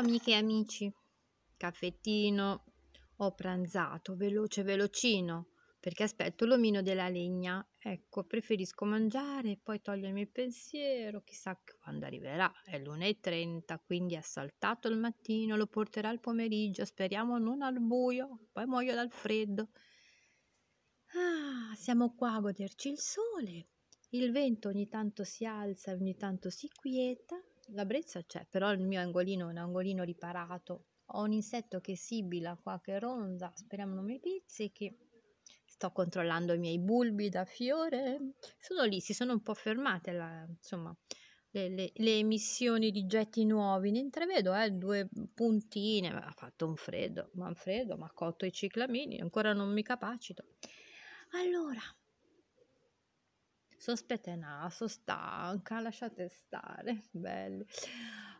amiche e amici. Caffettino. Ho pranzato veloce velocino perché aspetto l'omino della legna. Ecco, preferisco mangiare e poi togliermi il pensiero, chissà quando arriverà. È e l'1.30, quindi ha saltato il mattino, lo porterà al pomeriggio, speriamo non al buio, poi muoio dal freddo. Ah, siamo qua a goderci il sole. Il vento ogni tanto si alza, e ogni tanto si quieta la brezza c'è, però il mio angolino è un angolino riparato. Ho un insetto che sibila qua, che ronza, speriamo non mi pizzichi. Sto controllando i miei bulbi da fiore. Sono lì, si sono un po' fermate, la, insomma, le, le, le, emissioni di getti nuovi. Ne intravedo, eh, due puntine. Ma ha fatto un freddo, ma un freddo, ma ha cotto i ciclamini, ancora non mi capacito. Allora, sono sono stanca, lasciate stare, belli.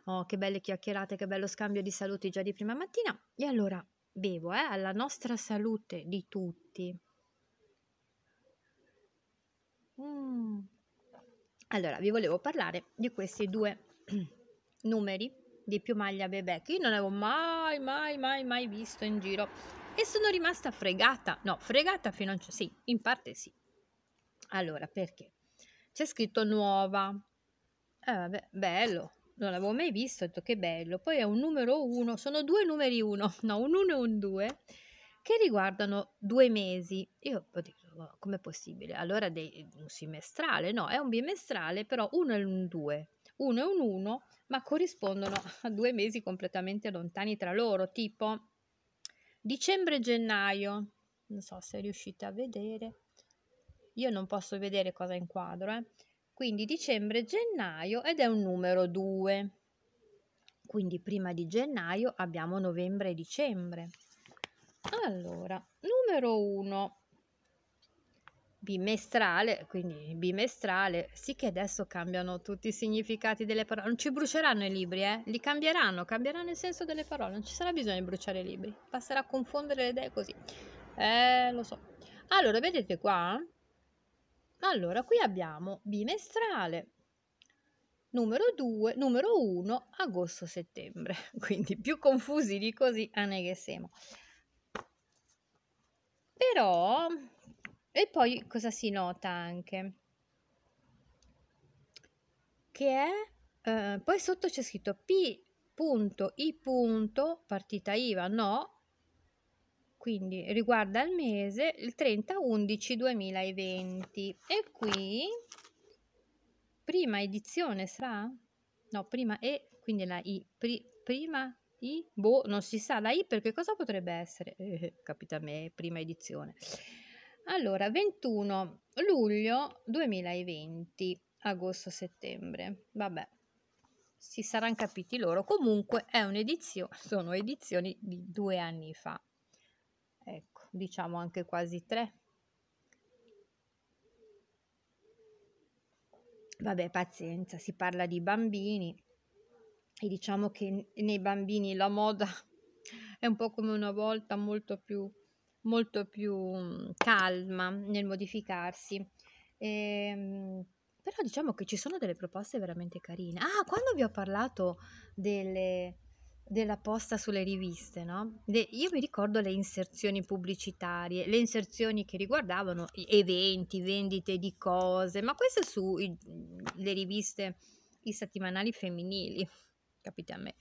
Oh, che belle chiacchierate, che bello scambio di saluti già di prima mattina. E allora bevo, eh, alla nostra salute di tutti. Mm. Allora, vi volevo parlare di questi due numeri di Piumaglia Bebè che io non avevo mai, mai, mai, mai visto in giro e sono rimasta fregata. No, fregata fino a... Sì, in parte sì. Allora, perché? c'è scritto nuova. Eh, vabbè, bello, non l'avevo mai visto, ho detto che bello. Poi è un numero 1, sono due numeri 1, no, un 1 e un 2, che riguardano due mesi. Io ho detto, come è possibile? Allora dei, un semestrale, no, è un bimestrale, però uno e un 2, uno e un 1, ma corrispondono a due mesi completamente lontani tra loro, tipo dicembre gennaio. Non so se riuscite a vedere io non posso vedere cosa inquadro, eh? quindi dicembre, gennaio ed è un numero 2. Quindi prima di gennaio abbiamo novembre e dicembre. Allora, numero 1, bimestrale, quindi bimestrale, sì che adesso cambiano tutti i significati delle parole, non ci bruceranno i libri, eh? li cambieranno, cambieranno il senso delle parole, non ci sarà bisogno di bruciare i libri, basterà confondere le idee così. Eh, lo so. Allora, vedete qua? Allora, qui abbiamo bimestrale, numero 2, numero 1, agosto-settembre. Quindi più confusi di così a ne che siamo. Però, e poi cosa si nota anche? Che è, eh, poi sotto c'è scritto P.I. partita IVA, no, quindi riguarda il mese il 30 11 2020 e qui prima edizione sarà no prima e quindi la i pri, prima i boh non si sa la i perché cosa potrebbe essere eh, eh capita a me prima edizione allora 21 luglio 2020 agosto settembre vabbè si saranno capiti loro comunque è un'edizione sono edizioni di due anni fa diciamo anche quasi tre. Vabbè, pazienza, si parla di bambini e diciamo che nei bambini la moda è un po' come una volta molto più, molto più mm, calma nel modificarsi. E, ehm, però diciamo che ci sono delle proposte veramente carine. Ah, quando vi ho parlato delle, della posta sulle riviste, no? Le, io mi ricordo le inserzioni pubblicitarie, le inserzioni che riguardavano eventi, vendite di cose, ma queste sulle riviste, i settimanali femminili, capite a me.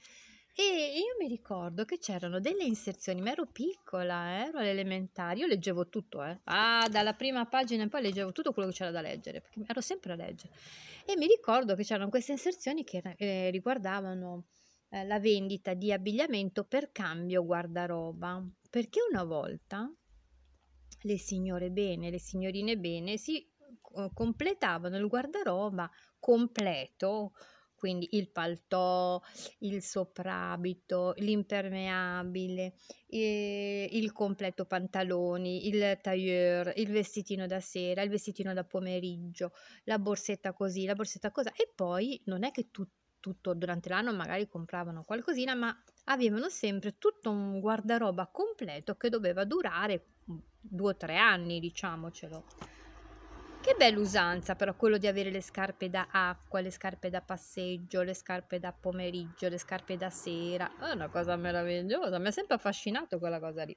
E io mi ricordo che c'erano delle inserzioni, ma ero piccola, eh, ero all'elementare, io leggevo tutto, eh. ah, dalla prima pagina in poi leggevo tutto quello che c'era da leggere, perché ero sempre a leggere. E mi ricordo che c'erano queste inserzioni che eh, riguardavano eh, la vendita di abbigliamento per cambio guardaroba, perché una volta le signore bene, le signorine bene si eh, completavano il guardaroba completo, quindi il paltò, il soprabito, l'impermeabile, eh, il completo pantaloni, il tailleur, il vestitino da sera, il vestitino da pomeriggio, la borsetta così, la borsetta così E poi non è che tutto tutto durante l'anno magari compravano qualcosina, ma avevano sempre tutto un guardaroba completo che doveva durare mm, due o tre anni, diciamocelo. Che bella usanza però quello di avere le scarpe da acqua, le scarpe da passeggio, le scarpe da pomeriggio, le scarpe da sera. È una cosa meravigliosa, mi ha sempre affascinato quella cosa lì.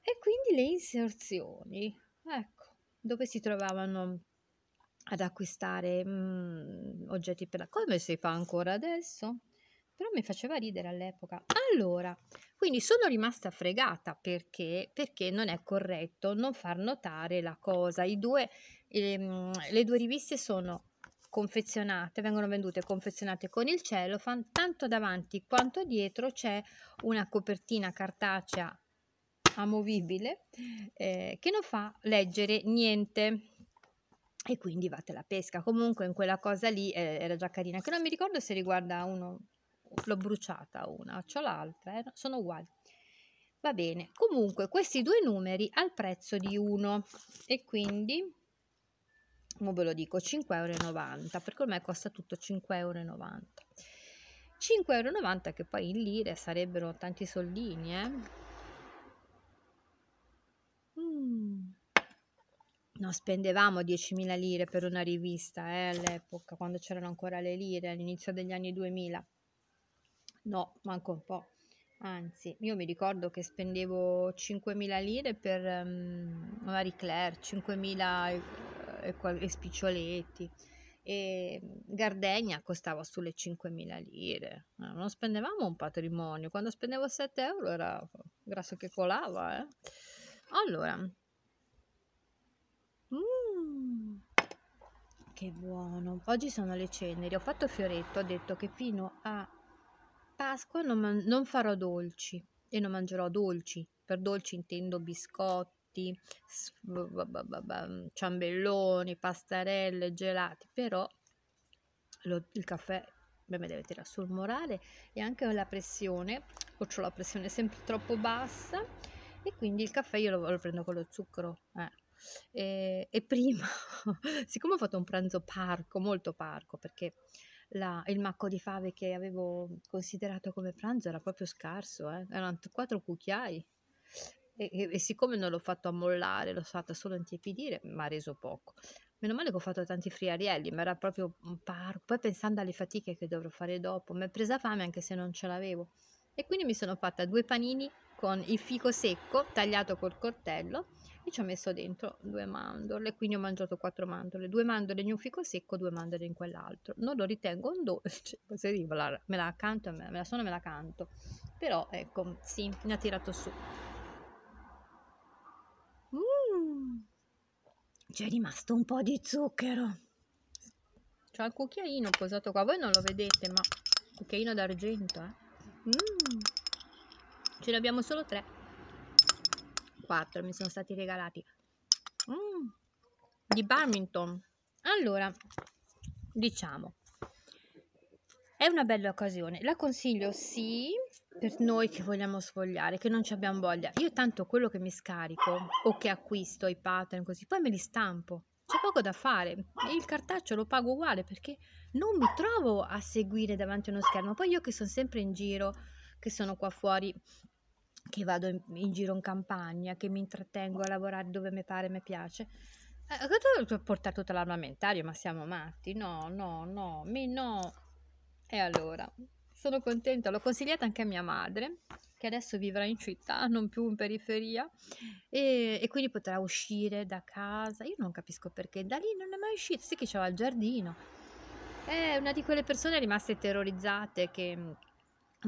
E quindi le inserzioni, ecco, dove si trovavano ad acquistare mm, oggetti per la... come si fa ancora adesso? Però mi faceva ridere all'epoca. Allora, quindi sono rimasta fregata perché, perché non è corretto non far notare la cosa. I due, ehm, le due riviste sono confezionate, vengono vendute confezionate con il cellophane, tanto davanti quanto dietro c'è una copertina cartacea amovibile eh, che non fa leggere niente e quindi vate alla pesca. Comunque in quella cosa lì eh, era già carina, che non mi ricordo se riguarda uno, l'ho bruciata una, c'ho l'altra, eh? sono uguali. Va bene, comunque questi due numeri al prezzo di uno e quindi, come ve lo dico, 5,90 euro, perché ormai costa tutto 5,90 euro. 5,90 euro che poi in lire sarebbero tanti soldini, eh? Mm non spendevamo 10.000 lire per una rivista eh, all'epoca, quando c'erano ancora le lire, all'inizio degli anni 2000. No, manco un po'. Anzi, io mi ricordo che spendevo 5.000 lire per um, Marie Claire, 5.000 eh, e, e, e spiccioletti. E mm, Gardegna costava sulle 5.000 lire. Non spendevamo un patrimonio. Quando spendevo 7 euro era grasso che colava. Eh. Allora, Mm, che buono. Oggi sono le ceneri. Ho fatto fioretto, ho detto che fino a Pasqua non, man- non farò dolci e non mangerò dolci. Per dolci intendo biscotti, ciambelloni, pastarelle, gelati, però lo, il caffè beh, mi deve tirare sul morale e anche la pressione, o ho la pressione sempre troppo bassa e quindi il caffè io lo, lo prendo con lo zucchero. Eh e, e prima, siccome ho fatto un pranzo parco, molto parco, perché la, il macco di fave che avevo considerato come pranzo era proprio scarso, eh? erano quattro cucchiai. E, e, e, siccome non l'ho fatto ammollare, l'ho fatto solo intiepidire, mi ha reso poco. Meno male che ho fatto tanti friarielli, ma era proprio un parco. Poi pensando alle fatiche che dovrò fare dopo, mi è presa fame anche se non ce l'avevo. E quindi mi sono fatta due panini con il fico secco tagliato col coltello e ci ho messo dentro due mandorle, quindi ho mangiato quattro mandorle, due mandorle in un fico secco, due mandorle in quell'altro. Non lo ritengo un dolce, posso dire, me la canto, me la sono, me la canto, però ecco, sì, ne ha tirato su. Mm, c'è rimasto un po' di zucchero. C'è il cucchiaino posato qua, voi non lo vedete, ma cucchiaino d'argento, eh. Mmm ce ne abbiamo solo tre quattro mi sono stati regalati mm, di Barmington allora diciamo è una bella occasione la consiglio sì per noi che vogliamo sfogliare che non ci abbiamo voglia io tanto quello che mi scarico o che acquisto i pattern così poi me li stampo c'è poco da fare il cartaccio lo pago uguale perché non mi trovo a seguire davanti a uno schermo poi io che sono sempre in giro che sono qua fuori che vado in, in, giro in campagna, che mi intrattengo a lavorare dove mi pare, mi piace. Eh, ho portato tutto l'armamentario, ma siamo matti? No, no, no, mi no. E allora, sono contenta, l'ho consigliata anche a mia madre, che adesso vivrà in città, non più in periferia, e, e quindi potrà uscire da casa. Io non capisco perché, da lì non è mai uscita, sì che c'era il giardino. È una di quelle persone rimaste terrorizzate che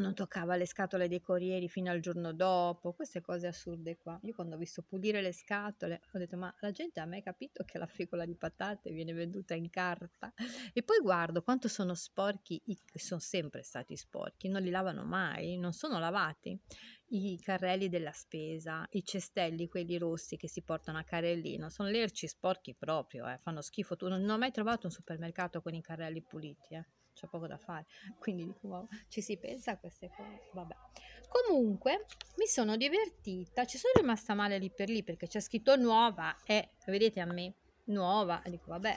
non toccava le scatole dei corrieri fino al giorno dopo, queste cose assurde qua. Io quando ho visto pulire le scatole ho detto ma la gente ha mai capito che la fricola di patate viene venduta in carta? E poi guardo quanto sono sporchi, sono sempre stati sporchi, non li lavano mai, non sono lavati. I carrelli della spesa, i cestelli, quelli rossi che si portano a carellino, sono lerci sporchi proprio, eh, fanno schifo. Tu non, non ho mai trovato un supermercato con i carrelli puliti. Eh c'è poco da fare. Quindi dico, wow, ci si pensa a queste cose. Vabbè. Comunque mi sono divertita, ci sono rimasta male lì per lì perché c'è scritto nuova e vedete a me nuova, dico vabbè.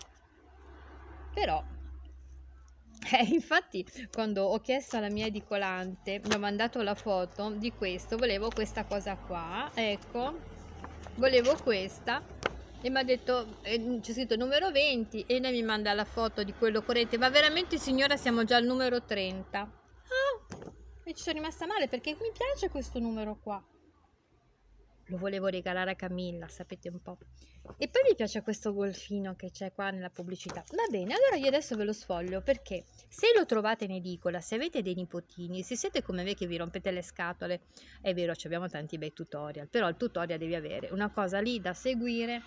Però eh, infatti quando ho chiesto alla mia edicolante, mi ha mandato la foto di questo, volevo questa cosa qua, ecco. Volevo questa e mi ha detto eh, c'è scritto numero 20 e lei mi manda la foto di quello corrente ma veramente signora siamo già al numero 30 ah, e ci sono rimasta male perché mi piace questo numero qua lo volevo regalare a Camilla sapete un po' e poi mi piace questo golfino che c'è qua nella pubblicità va bene allora io adesso ve lo sfoglio perché se lo trovate in edicola se avete dei nipotini se siete come me che vi rompete le scatole è vero abbiamo tanti bei tutorial però il tutorial devi avere una cosa lì da seguire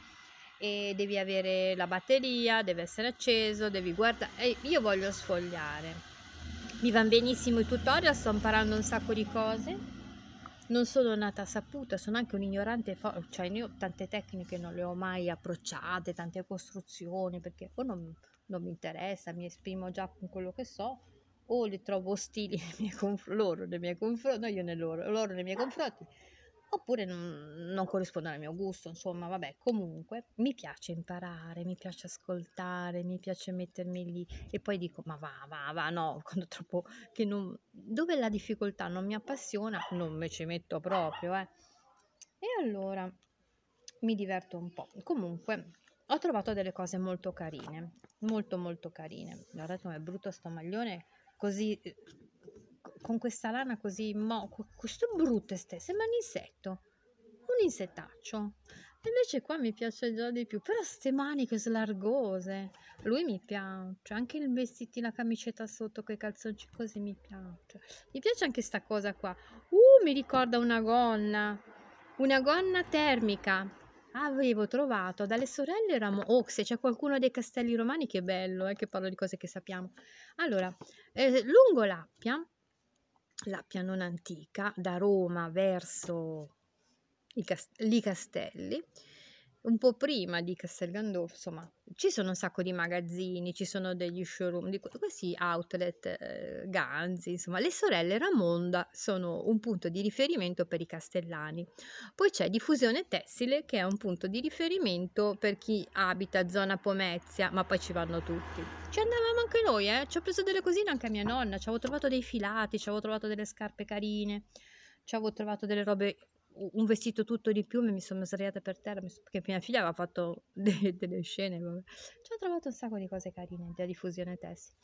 e devi avere la batteria, deve essere acceso, devi guardare. Io voglio sfogliare. Mi va benissimo i tutorial, sto imparando un sacco di cose. Non sono nata saputa, sono anche un ignorante, cioè io tante tecniche non le ho mai approcciate, tante costruzioni, perché o non, non mi interessa, mi esprimo già con quello che so, o le trovo ostili nei miei conf- loro nei miei confronti, no io nei loro, loro nei miei confronti oppure non, non corrispondono al mio gusto, insomma, vabbè, comunque mi piace imparare, mi piace ascoltare, mi piace mettermi lì e poi dico ma va, va, va, no, quando troppo che non, dove la difficoltà non mi appassiona non me ci metto proprio, eh. E allora mi diverto un po'. Comunque ho trovato delle cose molto carine, molto molto carine. Guardate com'è brutto sto maglione, così con questa lana così, mo, questo brutto ste, sembra un insetto, un insettaccio. Invece qua mi piace già di più, però queste maniche slargose, lui mi piace, anche il vestitino, la camicetta sotto quei calzoncini così mi piace. Mi piace anche questa cosa qua, uh mi ricorda una gonna, una gonna termica, avevo trovato dalle sorelle Ramo. Oh, se c'è qualcuno dei castelli romani, che bello, eh, che parlo di cose che sappiamo. Allora, eh, lungo l'Appia la pianona antica da Roma verso i Li Castelli un po' prima di Castel Gandolfo, insomma, ci sono un sacco di magazzini, ci sono degli showroom, di questi outlet, eh, Ganzi, insomma, le sorelle Ramonda sono un punto di riferimento per i castellani. Poi c'è Diffusione Tessile che è un punto di riferimento per chi abita zona Pomezia, ma poi ci vanno tutti. Ci andavamo anche noi, eh? ci ho preso delle cosine anche a mia nonna, ci avevo trovato dei filati, ci avevo trovato delle scarpe carine ci avevo trovato delle robe un vestito tutto di piume, mi sono sdraiata per terra perché mia figlia aveva fatto de- delle scene. Vabbè. Ci ho trovato un sacco di cose carine della diffusione tessile.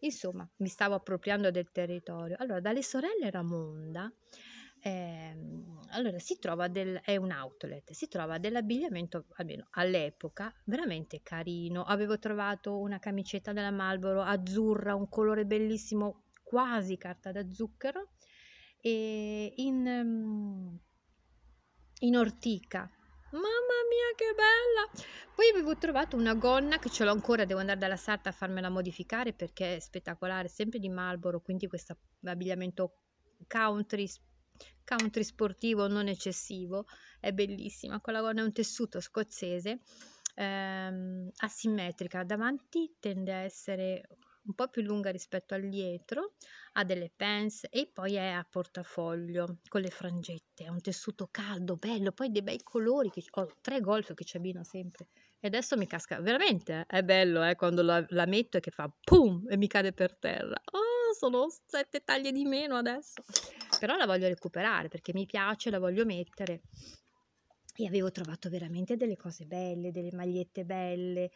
Insomma, mi stavo appropriando del territorio. Allora, dalle sorelle Ramonda, ehm, allora, si trova del, è un outlet, si trova dell'abbigliamento, almeno all'epoca, veramente carino. Avevo trovato una camicetta della Marlboro azzurra, un colore bellissimo, quasi carta da zucchero. E in in ortica. Mamma mia che bella! Poi avevo trovato una gonna che ce l'ho ancora, devo andare dalla sarta a farmela modificare perché è spettacolare, sempre di Marlboro, quindi questo abbigliamento country, country sportivo non eccessivo, è bellissima. Quella gonna è un tessuto scozzese ehm, asimmetrica, davanti tende a essere un po' più lunga rispetto al dietro, ha delle pants e poi è a portafoglio con le frangette, è un tessuto caldo, bello, poi dei bei colori, che, ho oh, tre golf che ci abbino sempre e adesso mi casca, veramente eh, è bello eh, quando la, la metto e che fa pum e mi cade per terra, oh sono sette taglie di meno adesso, però la voglio recuperare perché mi piace, la voglio mettere e avevo trovato veramente delle cose belle, delle magliette belle,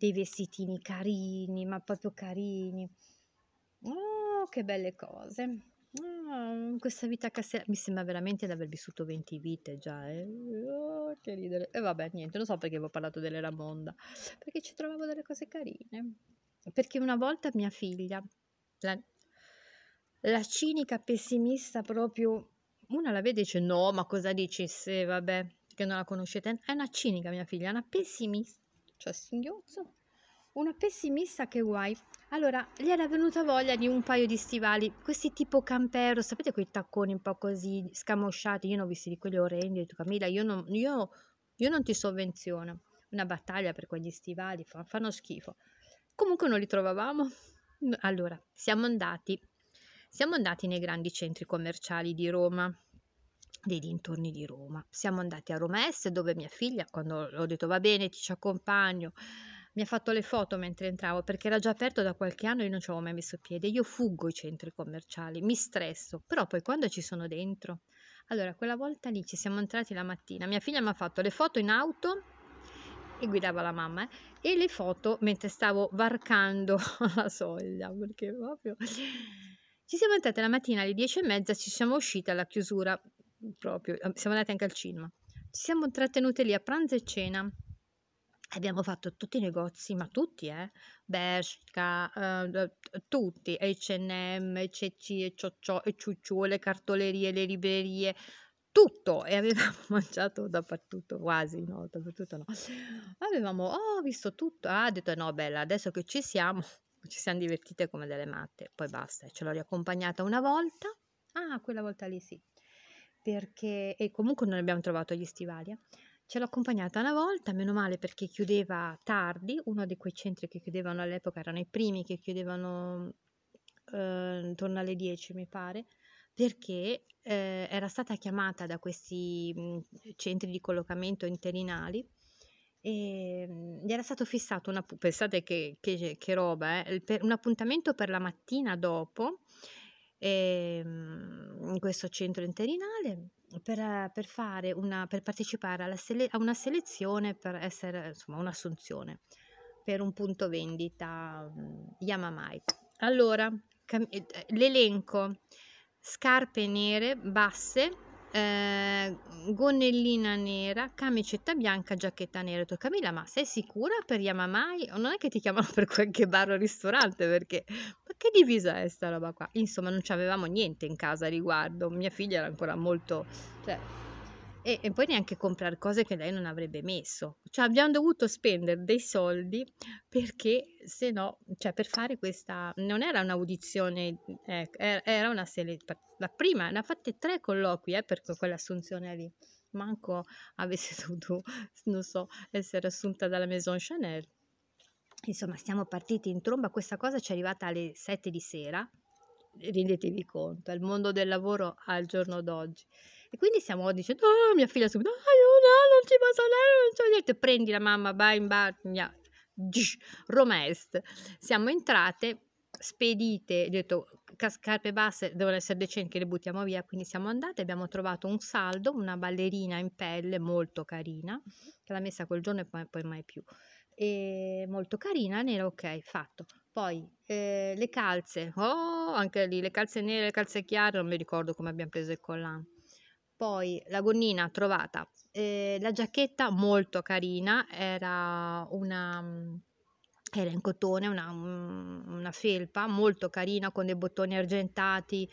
dei vestitini carini, ma proprio carini. Oh, che belle cose. Oh, questa vita castellana mi sembra veramente di aver vissuto 20 vite già. Eh? Oh, che ridere. E eh, vabbè, niente, non so perché avevo parlato delle Ramonda, perché ci trovavo delle cose carine. Perché una volta mia figlia, la, la cinica pessimista proprio, una la vede e dice no, ma cosa dici? Se vabbè, che non la conoscete, è una cinica mia figlia, una pessimista cioè singhiozzo. Una pessimista che guai. Allora, gli era venuta voglia di un paio di stivali, questi tipo campero, sapete quei tacconi un po' così scamosciati, io ne ho visti di quelli orrendi, ho detto Camilla, io non, io, io non ti sovvenziono. Una battaglia per quegli stivali, fanno schifo. Comunque non li trovavamo. Allora, siamo andati, siamo andati nei grandi centri commerciali di Roma, dei dintorni di Roma. Siamo andati a Roma Est dove mia figlia, quando ho detto va bene ti ci accompagno, mi ha fatto le foto mentre entravo perché era già aperto da qualche anno e io non ci avevo mai messo piede. Io fuggo i centri commerciali, mi stresso, però poi quando ci sono dentro... Allora, quella volta lì ci siamo entrati la mattina, mia figlia mi ha fatto le foto in auto e guidava la mamma eh, e le foto mentre stavo varcando la soglia perché proprio... Ci siamo entrate la mattina alle 10 e mezza, ci siamo uscite alla chiusura proprio, ehm, siamo andati anche al cinema. Ci siamo trattenute lì a pranzo e cena. Abbiamo fatto tutti i negozi, ma tutti, eh? Bershka, eh, tutti, H&M, Ceci, e Ciocciò, e Ciucciù, le cartolerie, le librerie, tutto e avevamo mangiato dappertutto, quasi, no, dappertutto no. Avevamo, oh, visto tutto, ah, ha ah, detto no, bella, adesso che ci siamo, ci siamo divertite come delle matte, poi basta, ce l'ho riaccompagnata una volta, ah, quella volta lì sì, perché e comunque non abbiamo trovato gli stivali. Eh. Ce l'ho accompagnata una volta, meno male perché chiudeva tardi, uno di quei centri che chiudevano all'epoca erano i primi che chiudevano eh, intorno alle 10 mi pare, perché eh, era stata chiamata da questi mh, centri di collocamento interinali e gli era stato fissato, una, pensate che, che, che roba, eh, un appuntamento per la mattina dopo eh, in questo centro interinale per, per, fare una, per partecipare sele, a una selezione per essere insomma un'assunzione per un punto vendita mhmm, Yamamai. Allora, cam- eh, l'elenco scarpe nere basse, eh, gonnellina nera, camicetta bianca, giacchetta nera. Tu Camilla, ma sei sicura per Yamamai? Non è che ti chiamano per qualche bar o ristorante perché che divisa è sta roba qua? Insomma, non ci avevamo niente in casa a riguardo. Mia figlia era ancora molto... Cioè, e, e, poi neanche comprare cose che lei non avrebbe messo. Cioè abbiamo dovuto spendere dei soldi perché se no, cioè per fare questa, non era un'audizione, eh, er-, era una selezione, la prima, ne ha fatte tre colloqui eh, per quell'assunzione lì, manco avesse dovuto, non so, essere assunta dalla Maison Chanel insomma siamo partiti in tromba, questa cosa ci è arrivata alle 7 di sera, rendetevi conto, è il mondo del lavoro al giorno d'oggi. E quindi stiamo dicendo, oh, mia figlia subito, oh, no, non ci posso andare, non c'ho niente, prendi la mamma, vai in bar, mia, gish, Siamo entrate, spedite, ho detto, scarpe basse devono essere decenti, le buttiamo via, quindi siamo andate, abbiamo trovato un saldo, una ballerina in pelle molto carina, che l'ha messa quel giorno e poi, poi mai più e molto carina, nera, ok, fatto. Poi eh, le calze, oh, anche lì le calze nere, le calze chiare, non mi ricordo come abbiamo preso il collante. Poi la gonnina trovata, eh, la giacchetta molto carina, era una mhmm, era in cotone, una, mhmm, una, felpa molto carina con dei bottoni argentati,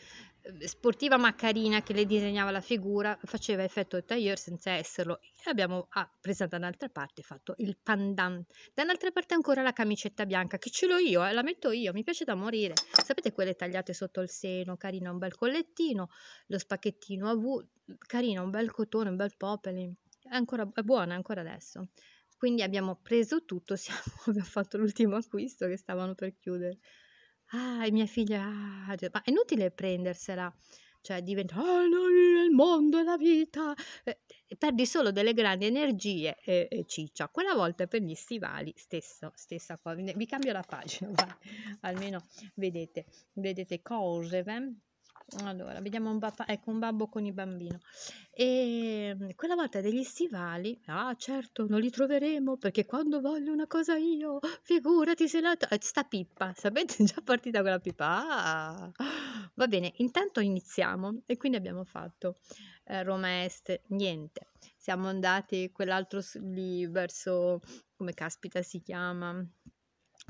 sportiva ma carina che le disegnava la figura, faceva effetto tailleur senza esserlo. E abbiamo ah, presa da un'altra parte, fatto il pandan. Da un'altra parte ancora la camicetta bianca, che ce l'ho io, eh, la metto io, mi piace da morire. Sapete quelle tagliate sotto il seno, carina, un bel collettino, lo spacchettino a V, carina, un bel cotone, un bel popoli. È, ancora, è buona ancora adesso. Quindi abbiamo preso tutto, siamo, abbiamo fatto l'ultimo acquisto che stavano per chiudere. "Ah, è mia figlia, ah", cioè, ma è inutile prendersela, cioè diventa: "Ah, il mondo, la vita", eh, e perdi solo delle grandi energie e e ciccia. Quella volta per gli stivali stesso stessa cosa, vi cambio la pagina, va, almeno vedete vedete cose, va eh. Allora, vediamo un, papà, ecco, un babbo con i bambini. E ehm, quella volta degli stivali, ah certo, non li troveremo perché quando voglio una cosa io, figurati se la... Sta pippa, sapete, già partita quella pippa. Ah. Va bene, intanto iniziamo e quindi abbiamo fatto eh, Roma Est, niente. Siamo andati quell'altro lì verso, come caspita si chiama,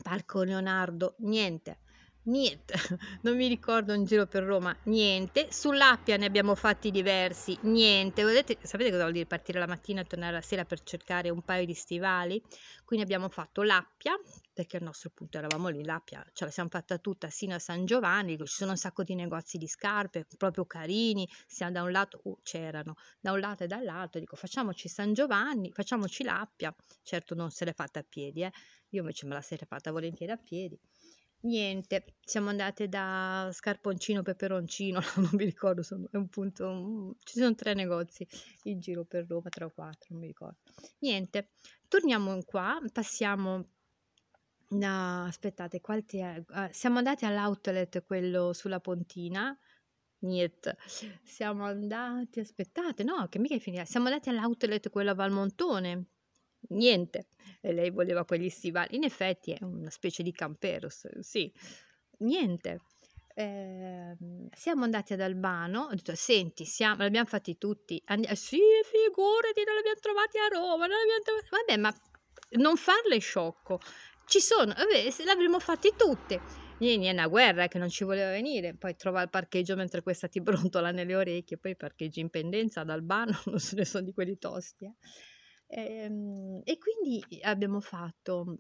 Parco Leonardo, niente niente, non mi ricordo un giro per Roma, niente, sull'Appia ne abbiamo fatti diversi, niente, Vedete, sapete cosa vuol dire partire la mattina e tornare la sera per cercare un paio di stivali? Quindi abbiamo fatto l'Appia, perché al nostro punto eravamo lì, l'Appia ce la siamo fatta tutta sino a San Giovanni, ci sono un sacco di negozi di scarpe, proprio carini, siamo da un lato, uh, c'erano, da un lato e dall'altro, dico facciamoci San Giovanni, facciamoci l'Appia, certo non se l'è fatta a piedi, eh. io invece me la sarei fatta volentieri a piedi. Niente, siamo andate da Scarponcino, Peperoncino, non mi ricordo, sono, è un punto, ci sono tre negozi in giro per Roma, tre o quattro, non mi ricordo. Niente, torniamo in qua, passiamo no, aspettate, qualche, uh, ah, siamo andate all'outlet, quello sulla Pontina, niente, Siamo andati, aspettate, no, che mica è finita. Siamo andati all'outlet quello a Valmontone, Niente. E lei voleva quegli stivali. In effetti è una specie di camperos, sì. Niente. Eh, siamo andati ad Albano, ho detto senti, siamo, l'abbiamo fatti tutti, Andi- eh, sì figurati, non l'abbiamo trovati a Roma, non l'abbiamo trovati, vabbè ma non farle sciocco, ci sono, vabbè se l'avremmo fatti tutte. Niente, è una guerra eh, che non ci voleva venire, poi trova il parcheggio mentre questa ti brontola nelle orecchie, poi parcheggi in pendenza ad Albano, non se ne sono di quelli tosti, eh. Ehm, e, quindi abbiamo fatto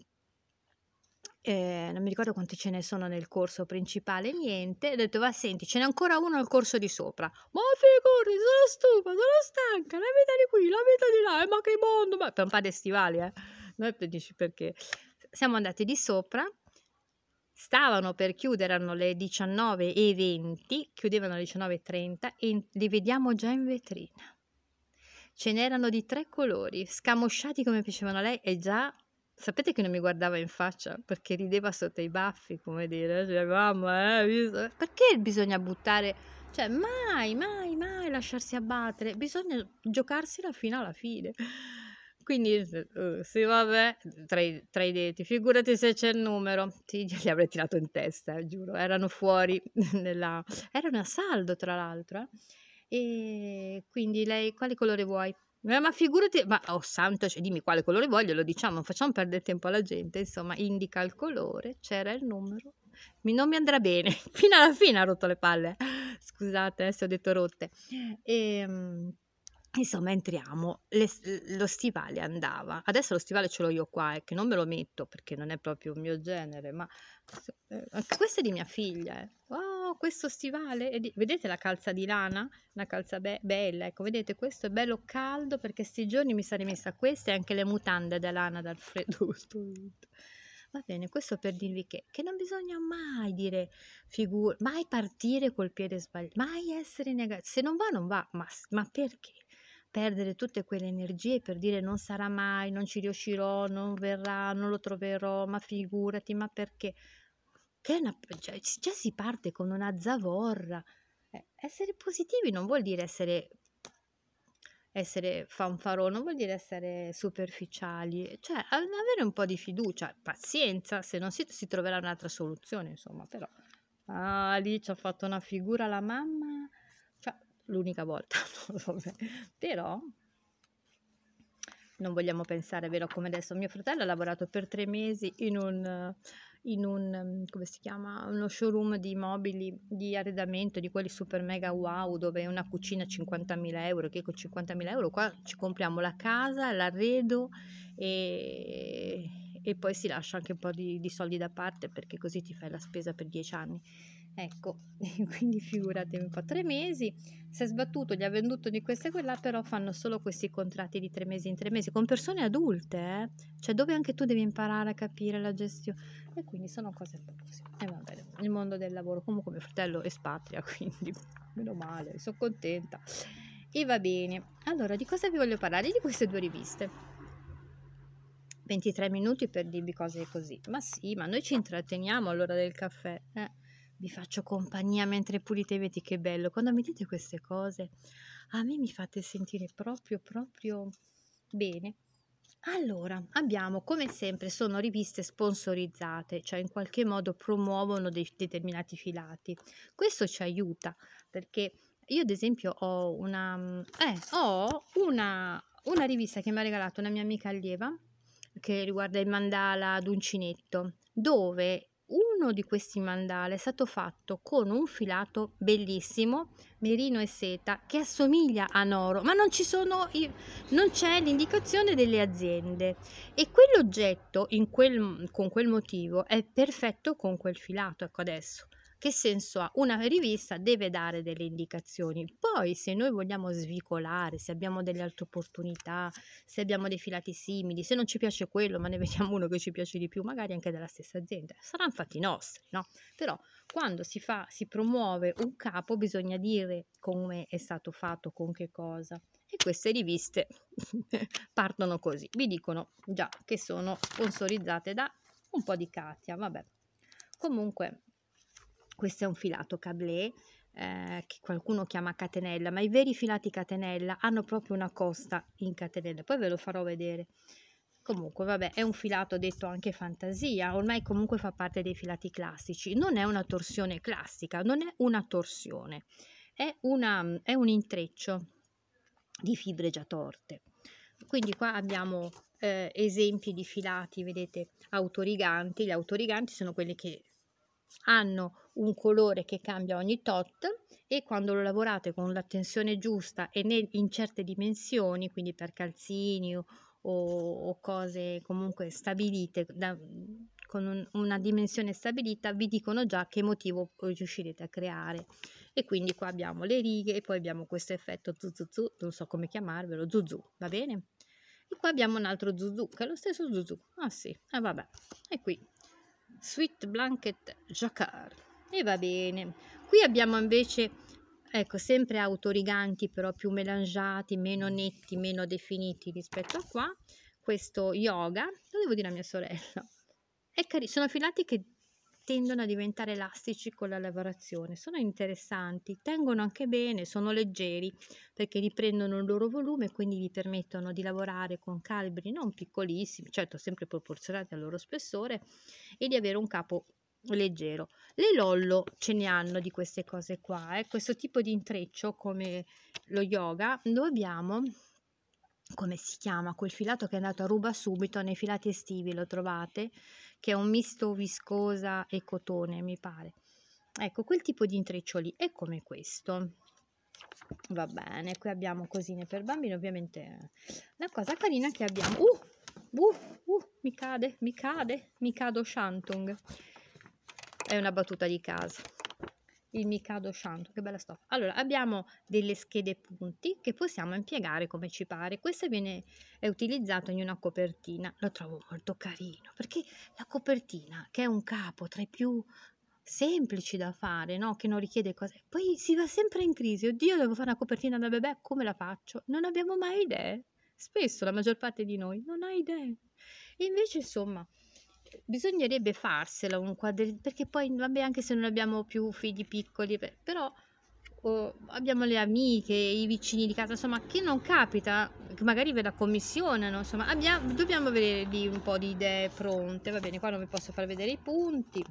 eh, non mi ricordo quanti ce ne sono nel corso principale, niente, ho detto va senti, ce n'è ancora uno al corso di sopra. Ma figurati, sono stufa, sono stanca, la vita di qui, la vita di là, eh, ma che mondo, ma per un paio di stivali, eh. Noi dici perché. Siamo andati di sopra, stavano per chiudere, erano le 19.20, chiudevano alle 19.30 e li vediamo già in vetrina. Ce n'erano di tre colori, scamosciati come piacevano a lei e già sapete che non mi guardava in faccia perché rideva sotto i baffi, come dire, cioè mamma, eh, visto? perché bisogna buttare, cioè mai, mai, mai lasciarsi abbattere, bisogna giocarsela fino alla fine. Quindi, eh, sì, vabbè, tra i, tra i denti, figurati se c'è il numero. Sì, li avrei tirato in testa, eh, giuro. Erano fuori, nella... erano a saldo, tra l'altro. Eh. E quindi lei quale colore vuoi? Eh, ma figurati, ma oh santo, cioè, dimmi quale colore voglio, lo diciamo, non facciamo perdere tempo alla gente, insomma, indica il colore, c'era il numero, mi, non mi andrà bene, fino alla fine ha rotto le palle, scusate eh, se ho detto rotte. E, ehm, Insomma, entriamo, le lo stivale andava. Adesso lo stivale ce l'ho io qua, eh, che non me lo metto perché non è proprio il mio genere, ma eh, questo è di mia figlia. Eh. Oh, questo stivale, di... vedete la calza di lana? Una calza be bella, ecco, vedete, questo è bello caldo perché sti giorni mi sarei messa queste e anche le mutande da lana dal freddo. Va bene, questo per dirvi che, che non bisogna mai dire figure, mai partire col piede sbagliato, mai essere negativi. Se non va, non va, ma, ma perché? perdere tutte quelle energie per dire non sarà mai, non ci riuscirò, non verrà, non lo troverò, ma figurati, ma perché? Che una, cioè, già si parte con una zavorra. Eh, essere positivi non vuol dire essere, essere fanfarò, non vuol dire essere superficiali, cioè avere un po' di fiducia, pazienza, se non si, si troverà un'altra soluzione, insomma, però. Ah, lì ci ha fatto una figura la mamma l'unica volta, però non vogliamo pensare, vero, come adesso mio fratello ha lavorato per tre mesi in un, in un come si chiama, uno showroom di mobili, di arredamento, di quelli super mega wow, dove una cucina 50.000 euro, che con 50.000 euro qua ci compriamo la casa, l'arredo e, e poi si lascia anche un po' di, di soldi da parte perché così ti fai la spesa per dieci anni Ecco, quindi figuratevi po', tre mesi, si è sbattuto, gli ha venduto di questa e quella, però fanno solo questi contratti di tre mesi in tre mesi, con persone adulte, eh? cioè dove anche tu devi imparare a capire la gestione. E quindi sono cose così. E va bene, il mondo del lavoro, comunque mio fratello espatria, quindi meno male, sono contenta. E va bene, allora di cosa vi voglio parlare? Di queste due riviste. 23 minuti per dirvi cose così. Ma sì, ma noi ci intratteniamo all'ora del caffè. Eh? vi faccio compagnia mentre pulite i che bello. Quando mi dite queste cose, a me mi fate sentire proprio, proprio bene. Allora, abbiamo come sempre sono riviste sponsorizzate, cioè in qualche modo promuovono dei determinati filati. Questo ci aiuta perché io ad esempio ho una, eh, ho una, una rivista che mi ha regalato una mia amica allieva che riguarda il mandala ad uncinetto, dove uno di questi mandala è stato fatto con un filato bellissimo, merino e seta, che assomiglia a noro, ma non, i, non c'è l'indicazione delle aziende. E quell'oggetto quel, con quel motivo è perfetto con quel filato, ecco adesso. Che senso ha? Una rivista deve dare delle indicazioni. Poi se noi vogliamo svicolare, se abbiamo delle altre opportunità, se abbiamo dei filati simili, se non ci piace quello, ma ne vediamo uno che ci piace di più, magari anche della stessa azienda, saranno fatti nostri, no? Però quando si, fa, si promuove un capo bisogna dire come è stato fatto, con che cosa. E queste riviste partono così. Vi dicono già che sono sponsorizzate da un po' di Katia, vabbè. Comunque questo è un filato cablé eh, che qualcuno chiama catenella, ma i veri filati catenella hanno proprio una costa in catenella, poi ve lo farò vedere. Comunque, vabbè, è un filato detto anche fantasia, ormai comunque fa parte dei filati classici. Non è una torsione classica, non è una torsione, è, una, è un intreccio di fibre già torte. Quindi qua abbiamo eh, esempi di filati, vedete, autoriganti. Gli autoriganti sono quelli che hanno un colore che cambia ogni tot e quando lo lavorate con la tensione giusta e nel, in certe dimensioni, quindi per calzini o, o cose comunque stabilite da, con un, una dimensione stabilita, vi dicono già che motivo riuscirete a creare. E quindi qua abbiamo le righe e poi abbiamo questo effetto zuzuzu, non so come chiamarvelo, zuzu, va bene? E qua abbiamo un altro zuzu, che è lo stesso zuzu, ah sì, ah e eh, vabbè, è qui, Sweet Blanket Jacquard e va bene qui abbiamo invece ecco sempre autoriganti però più melangiati meno netti meno definiti rispetto a qua questo yoga lo devo dire a mia sorella è carino sono filati che tendono a diventare elastici con la lavorazione. Sono interessanti, tengono anche bene, sono leggeri perché riprendono il loro volume, e quindi vi permettono di lavorare con calibri non piccolissimi, certo sempre proporzionati al loro spessore e di avere un capo leggero. Le lollo ce ne hanno di queste cose qua, eh. questo tipo di intreccio come lo yoga lo abbiamo come si chiama quel filato che è andato a ruba subito nei filati estivi lo trovate che è un misto viscosa e cotone, mi pare. Ecco, quel tipo di intreccio lì è come questo. Va bene, qui abbiamo cosine per bambini, ovviamente eh, la cosa carina che abbiamo... Uh, uh, uh, mi cade, mi cade, mi cado Shantung. È una battuta di casa il Mikado Shanto, che bella stoffa. Allora, abbiamo delle schede punti che possiamo impiegare come ci pare. Questa viene, è utilizzata in una copertina, lo trovo molto carino, perché la copertina, che è un capo tra i più semplici da fare, no? che non richiede cose, poi si va sempre in crisi, oddio devo fare una copertina da bebè, come la faccio? Non abbiamo mai idee, spesso la maggior parte di noi non ha idee. E invece, insomma bisognerebbe farsela un quadretto, perché poi, vabbè, anche se non abbiamo più figli piccoli, però oh, abbiamo le amiche, i vicini di casa, insomma, che non capita, che magari ve la commissionano, insomma, abbiamo, dobbiamo avere lì un po' di idee pronte, va bene, qua non vi posso far vedere i punti,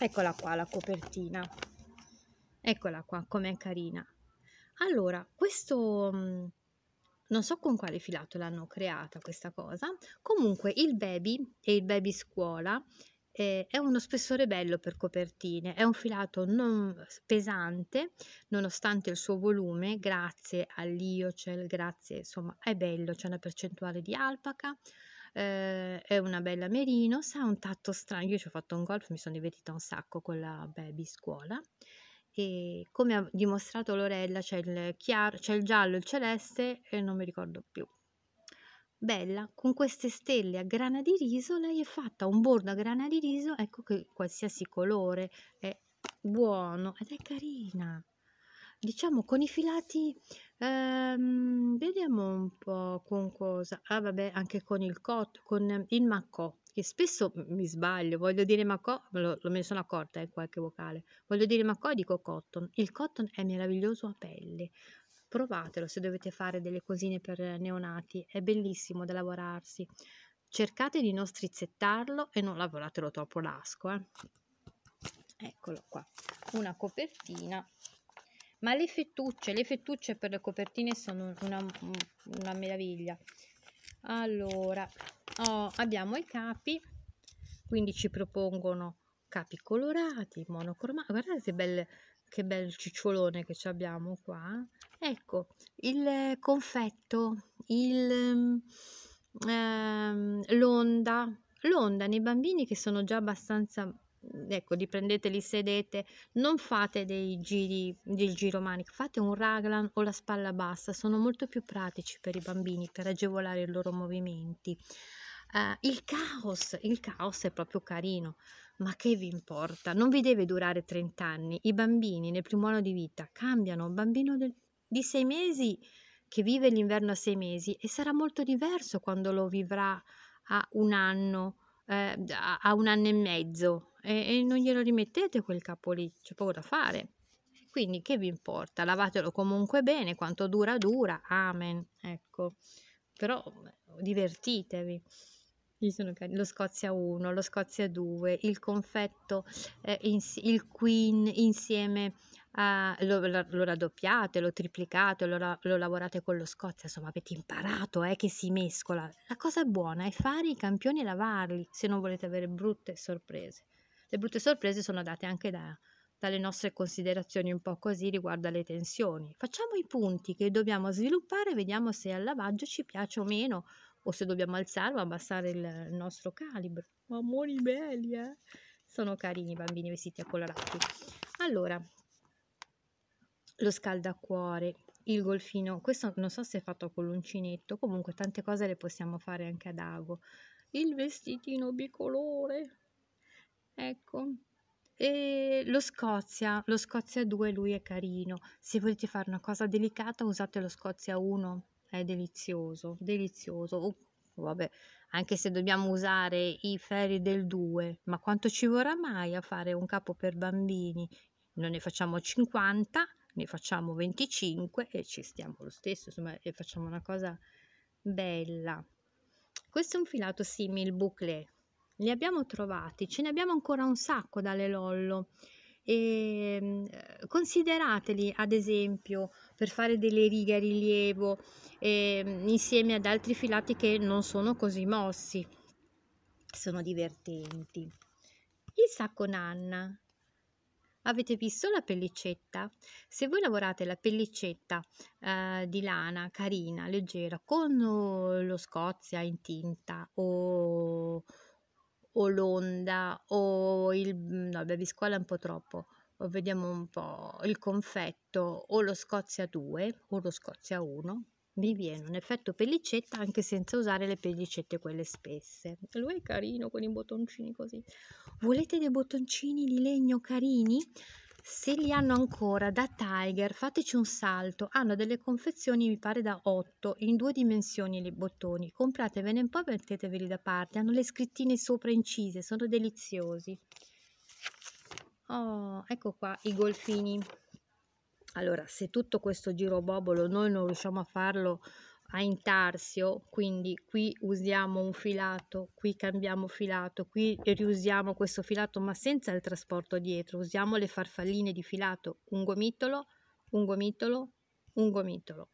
eccola qua la copertina, eccola qua, com'è carina. Allora, questo mhmm, non so con quale filato l'hanno creata questa cosa, comunque il baby e il baby scuola eh, è uno spessore bello per copertine, è un filato non pesante nonostante il suo volume, grazie all'iocel, grazie insomma è bello, c'è una percentuale di alpaca, eh, è una bella merino, sa un tatto strano, io ci ho fatto un golf, mi sono divertita un sacco con la baby scuola e come ha dimostrato Lorella c'è il chiaro, c'è il giallo, il celeste e non mi ricordo più. Bella, con queste stelle a grana di riso, lei è fatta un bordo a grana di riso, ecco che qualsiasi colore è buono ed è carina. Diciamo con i filati, ehm, vediamo un po' con cosa. Ah vabbè, anche con il cotto, con il macò che spesso mi sbaglio, voglio dire macò me lo lo me ne sono accorta, in qualche vocale. Voglio dire macò e dico cotton. Il cotton è meraviglioso a pelle. Provatelo se dovete fare delle cosine per neonati, è bellissimo da lavorarsi. Cercate di non strizzettarlo e non lavoratelo troppo lasco, eh. Eccolo qua, una copertina ma le fettucce le fettucce per le copertine sono una, una meraviglia allora oh, abbiamo i capi quindi ci propongono capi colorati monocromati guardate che belle che bel cicciolone che abbiamo qua ecco il confetto il ehm, ehm, l'onda l'onda nei bambini che sono già abbastanza Mhmm, ecco, li prendete, li sedete, non fate dei giri del giro manico, fate un raglan o la spalla bassa, sono molto più pratici per i bambini per agevolare i loro movimenti. Uh, il caos, il caos è proprio carino, ma che vi importa? Non vi deve durare 30 anni. I bambini nel primo anno di vita cambiano, un bambino del, di 6 mesi che vive l'inverno a 6 mesi e sarà molto diverso quando lo vivrà a un anno, eh, a un anno e mezzo, e, e non glielo rimettete quel capo lì, c'è poco da fare. Quindi che vi importa? Lavatelo comunque bene, quanto dura dura, amen, ecco. Però eh, divertitevi. Lo Scozia 1, lo Scozia 2, il confetto, eh, in, il Queen insieme a- lo, lo, raddoppiate, lo triplicate, lo, lo, lavorate con lo scozia, insomma avete imparato eh, che si mescola. La cosa buona è fare i campioni e lavarli se non volete avere brutte sorprese. Le brutte sorprese sono date anche da, dalle nostre considerazioni un po' così riguardo alle tensioni. Facciamo i punti che dobbiamo sviluppare e vediamo se al lavaggio ci piace o meno o se dobbiamo alzare o abbassare il, nostro calibro. Amori belli, eh? Sono carini i bambini vestiti a colorati. Allora, lo scaldacuore, il golfino, questo non so se è fatto con l'uncinetto, comunque tante cose le possiamo fare anche ad ago. Il vestitino bicolore, Ecco. E lo Scozia, lo Scozia 2 lui è carino. Se volete fare una cosa delicata usate lo Scozia 1, è delizioso, delizioso. Oh, vabbè, anche se dobbiamo usare i ferri del 2, ma quanto ci vorrà mai a fare un capo per bambini? Non ne facciamo 50, ne facciamo 25 e ci stiamo lo stesso, insomma, e facciamo una cosa bella. Questo è un filato simile bouclé, li abbiamo trovati, ce ne abbiamo ancora un sacco dalle Lollo. E ehm, considerateli ad esempio per fare delle righe a rilievo eh, insieme ad altri filati che non sono così mossi, sono divertenti. Il sacco nanna. Avete visto la pellicetta? Se voi lavorate la pellicetta eh, di lana carina, leggera, con lo scozia in tinta o o l'onda o il... Mhmm, no, il è un po' troppo, o vediamo un po' il confetto o lo Scozia 2 o lo Scozia 1, mi viene un effetto pellicetta anche senza usare le pellicette quelle spesse. Lui è carino con i bottoncini così. Volete dei bottoncini di legno carini? se li hanno ancora da Tiger fateci un salto hanno delle confezioni mi pare da 8 in due dimensioni i bottoni compratevene un po' e metteteveli da parte hanno le scrittine sopra incise sono deliziosi oh ecco qua i golfini allora se tutto questo giro bobolo noi non riusciamo a farlo a intarsio, quindi qui usiamo un filato, qui cambiamo filato, qui riusiamo questo filato ma senza il trasporto dietro, usiamo le farfalline di filato, un gomitolo, un gomitolo, un gomitolo,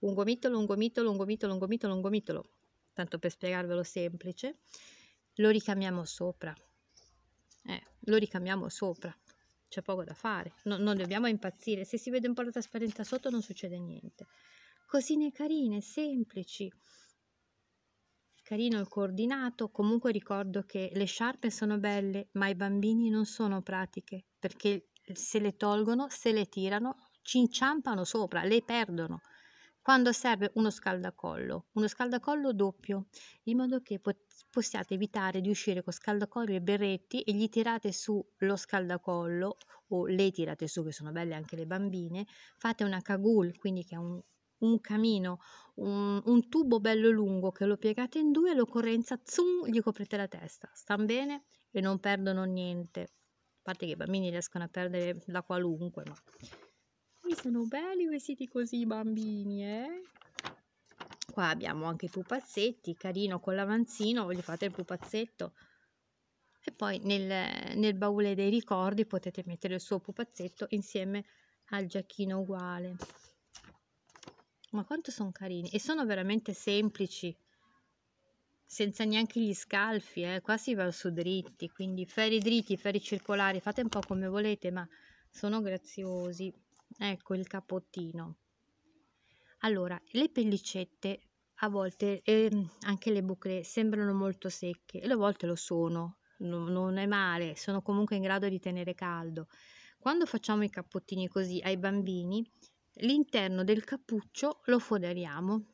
un gomitolo, un gomitolo, un gomitolo, un gomitolo, un gomitolo, tanto per spiegarvelo semplice, lo ricamiamo sopra, eh, lo ricamiamo sopra, c'è poco da fare, no, non dobbiamo impazzire, se si vede un po' la trasparenza sotto non succede niente cosine carine, semplici. Carino il coordinato, comunque ricordo che le sciarpe sono belle, ma i bambini non sono pratiche, perché se le tolgono, se le tirano, ci inciampano sopra, le perdono. Quando serve uno scaldacollo, uno scaldacollo doppio, in modo che pot- possiate evitare di uscire con scaldacollo e berretti e gli tirate su lo scaldacollo o le tirate su, che sono belle anche le bambine, fate una cagoule, quindi che è un un camino, un, un, tubo bello lungo che lo piegate in due e l'occorrenza zoom, gli coprite la testa. Stanno bene e non perdono niente. A parte che i bambini riescono a perdere la qualunque, ma... Poi sono belli vestiti così i bambini, eh? Qua abbiamo anche i pupazzetti, carino con l'avanzino, gli fate il pupazzetto. E poi nel, nel baule dei ricordi potete mettere il suo pupazzetto insieme al giacchino uguale. Ma quanto sono carini e sono veramente semplici, senza neanche gli scalfi, eh. qua si va su dritti, quindi ferri dritti, ferri circolari, fate un po' come volete, ma sono graziosi. Ecco il capottino. Allora, le pellicette a volte, eh, anche le bucle, sembrano molto secche, e a volte lo sono, no, non è male, sono comunque in grado di tenere caldo. Quando facciamo i cappottini così ai bambini, l'interno del cappuccio lo foderiamo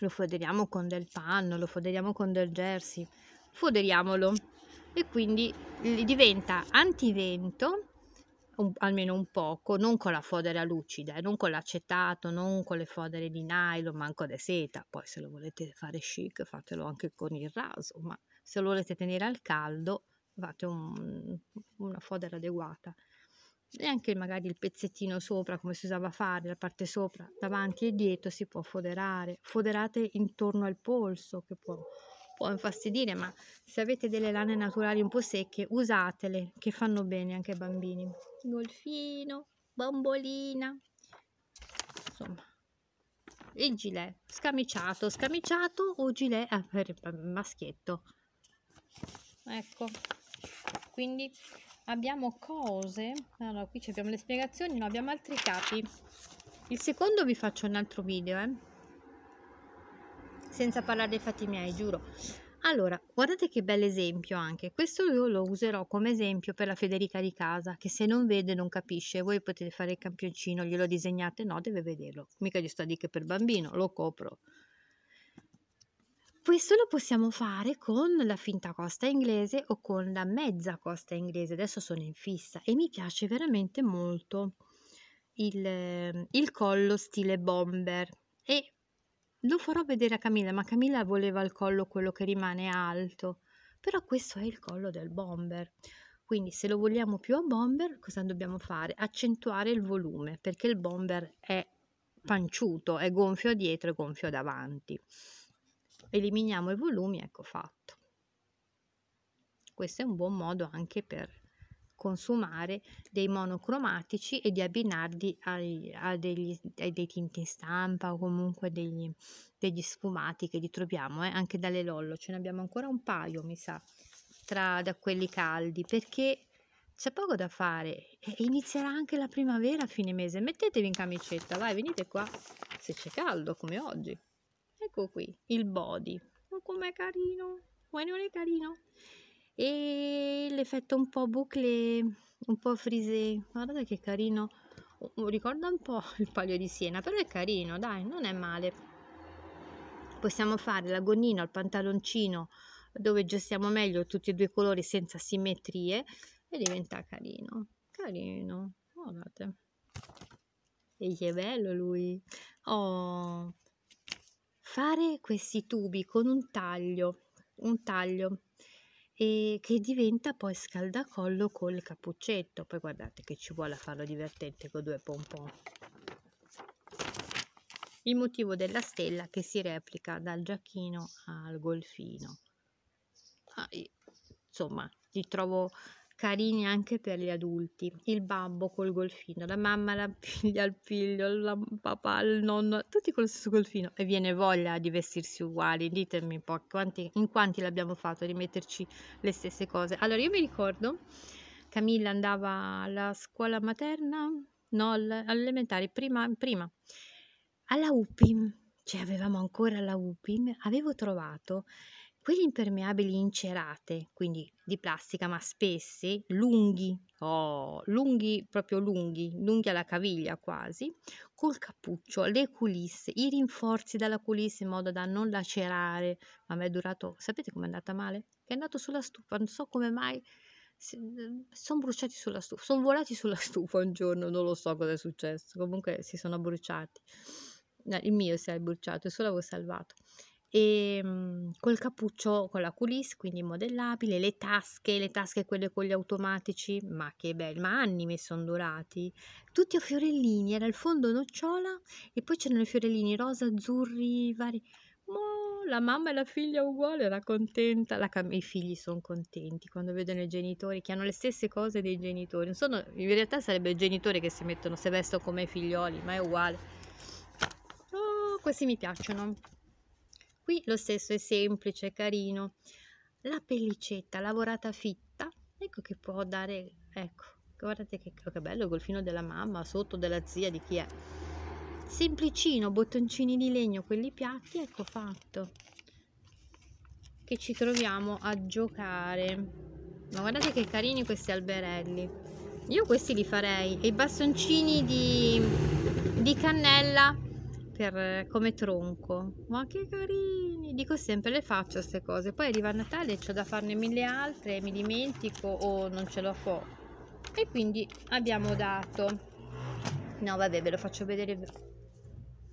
lo foderiamo con del panno lo foderiamo con del jersey foderiamolo e quindi diventa antivento un, almeno un poco, non con la fodera lucida, eh, non con l'acetato, non con le fodere di nylon, manco di seta. Poi se lo volete fare chic fatelo anche con il raso, ma se lo volete tenere al caldo fate un, una fodera adeguata e anche magari il pezzettino sopra come si usava a fare, la parte sopra, davanti e dietro si può foderare, foderate intorno al polso che può, può infastidire, ma se avete delle lane naturali un po' secche usatele che fanno bene anche ai bambini. Golfino, bambolina, insomma il gilet scamiciato scamiciato o gilet ah, per maschietto ecco quindi abbiamo cose allora qui abbiamo le spiegazioni no abbiamo altri capi il secondo vi faccio un altro video eh? senza parlare dei fatti miei giuro allora guardate che bel esempio anche questo io lo userò come esempio per la Federica di casa che se non vede non capisce voi potete fare il campioncino glielo disegnate no deve vederlo mica gli sto a dire che per bambino lo copro questo lo possiamo fare con la finta costa inglese o con la mezza costa inglese, adesso sono in fissa e mi piace veramente molto il, il collo stile bomber e lo farò vedere a Camilla, ma Camilla voleva il collo quello che rimane alto, però questo è il collo del bomber. Quindi se lo vogliamo più a bomber, cosa dobbiamo fare? Accentuare il volume, perché il bomber è panciuto, è gonfio dietro e gonfio davanti eliminiamo i volumi, ecco fatto. Questo è un buon modo anche per consumare dei monocromatici e di abbinarli ai, a, degli, a dei tinti in stampa o comunque degli, degli sfumati che li troviamo eh, anche dalle Lollo. Ce ne abbiamo ancora un paio, mi sa, tra da quelli caldi perché c'è poco da fare e inizierà anche la primavera a fine mese. Mettetevi in camicetta, vai, venite qua se c'è caldo come oggi ecco qui il body ma com'è carino ma non è carino e l'effetto un po' bouclé un po' frisé guardate che carino oh, ricorda un po' il palio di Siena però è carino dai non è male possiamo fare la gonnina il pantaloncino dove gestiamo meglio tutti e due i colori senza simmetrie e diventa carino carino guardate e gli è bello lui oh fare questi tubi con un taglio, un taglio e che diventa poi scaldacollo col cappuccetto. Poi guardate che ci vuole a farlo divertente con due pompon. Il motivo della stella che si replica dal giacchino al golfino. Ah, insomma, li trovo carini anche per gli adulti. Il babbo col golfino, la mamma la piglia al figlio, il papà, il nonno, tutti con lo stesso golfino e viene voglia di vestirsi uguali. Ditemi un po' quanti, in quanti l'abbiamo fatto di metterci le stesse cose. Allora io mi ricordo Camilla andava alla scuola materna, no, all'elementare, prima, prima alla UPIM, cioè avevamo ancora la UPIM, avevo trovato quelli impermeabili in quindi di plastica, ma spessi, lunghi, oh, lunghi, proprio lunghi, lunghi alla caviglia quasi, col cappuccio, le culisse, i rinforzi dalla culisse in modo da non lacerare. Ma mi è durato, sapete com'è andata male? È andato sulla stufa, non so come mai, mm, sono bruciati sulla stufa, sono volati sulla stufa un giorno, non lo so cosa è successo, comunque si sono bruciati. Eh, il mio si è bruciato, il suo l'avevo salvato e mhmm, col cappuccio con la coulisse, quindi modellabile, le tasche, le tasche quelle con gli automatici, ma che belli, ma anni mi sono durati, tutti a fiorellini, era il fondo nocciola e poi c'erano i fiorellini rosa, azzurri, vari... Mo, la mamma e la figlia uguale, era contenta, la cam- i figli sono contenti quando vedono i genitori che hanno le stesse cose dei genitori, Insomma, in realtà sarebbe il genitore che si mettono, se vesto come i figlioli, ma è uguale. Oh, questi mi piacciono. Qui lo stesso è semplice, carino. La pellicetta lavorata fitta, ecco che può dare, ecco, guardate che, che bello il golfino della mamma, sotto della zia, di chi è. Semplicino, bottoncini di legno, quelli piatti, ecco fatto. Che ci troviamo a giocare. Ma guardate che carini questi alberelli. Io questi li farei. E i bastoncini di, di cannella per, eh, come tronco. Ma che carini! Dico sempre, le faccio queste cose. Poi arriva Natale, e ho da farne mille altre, mi dimentico o non ce la fo. E quindi abbiamo dato... No, vabbè, ve lo faccio vedere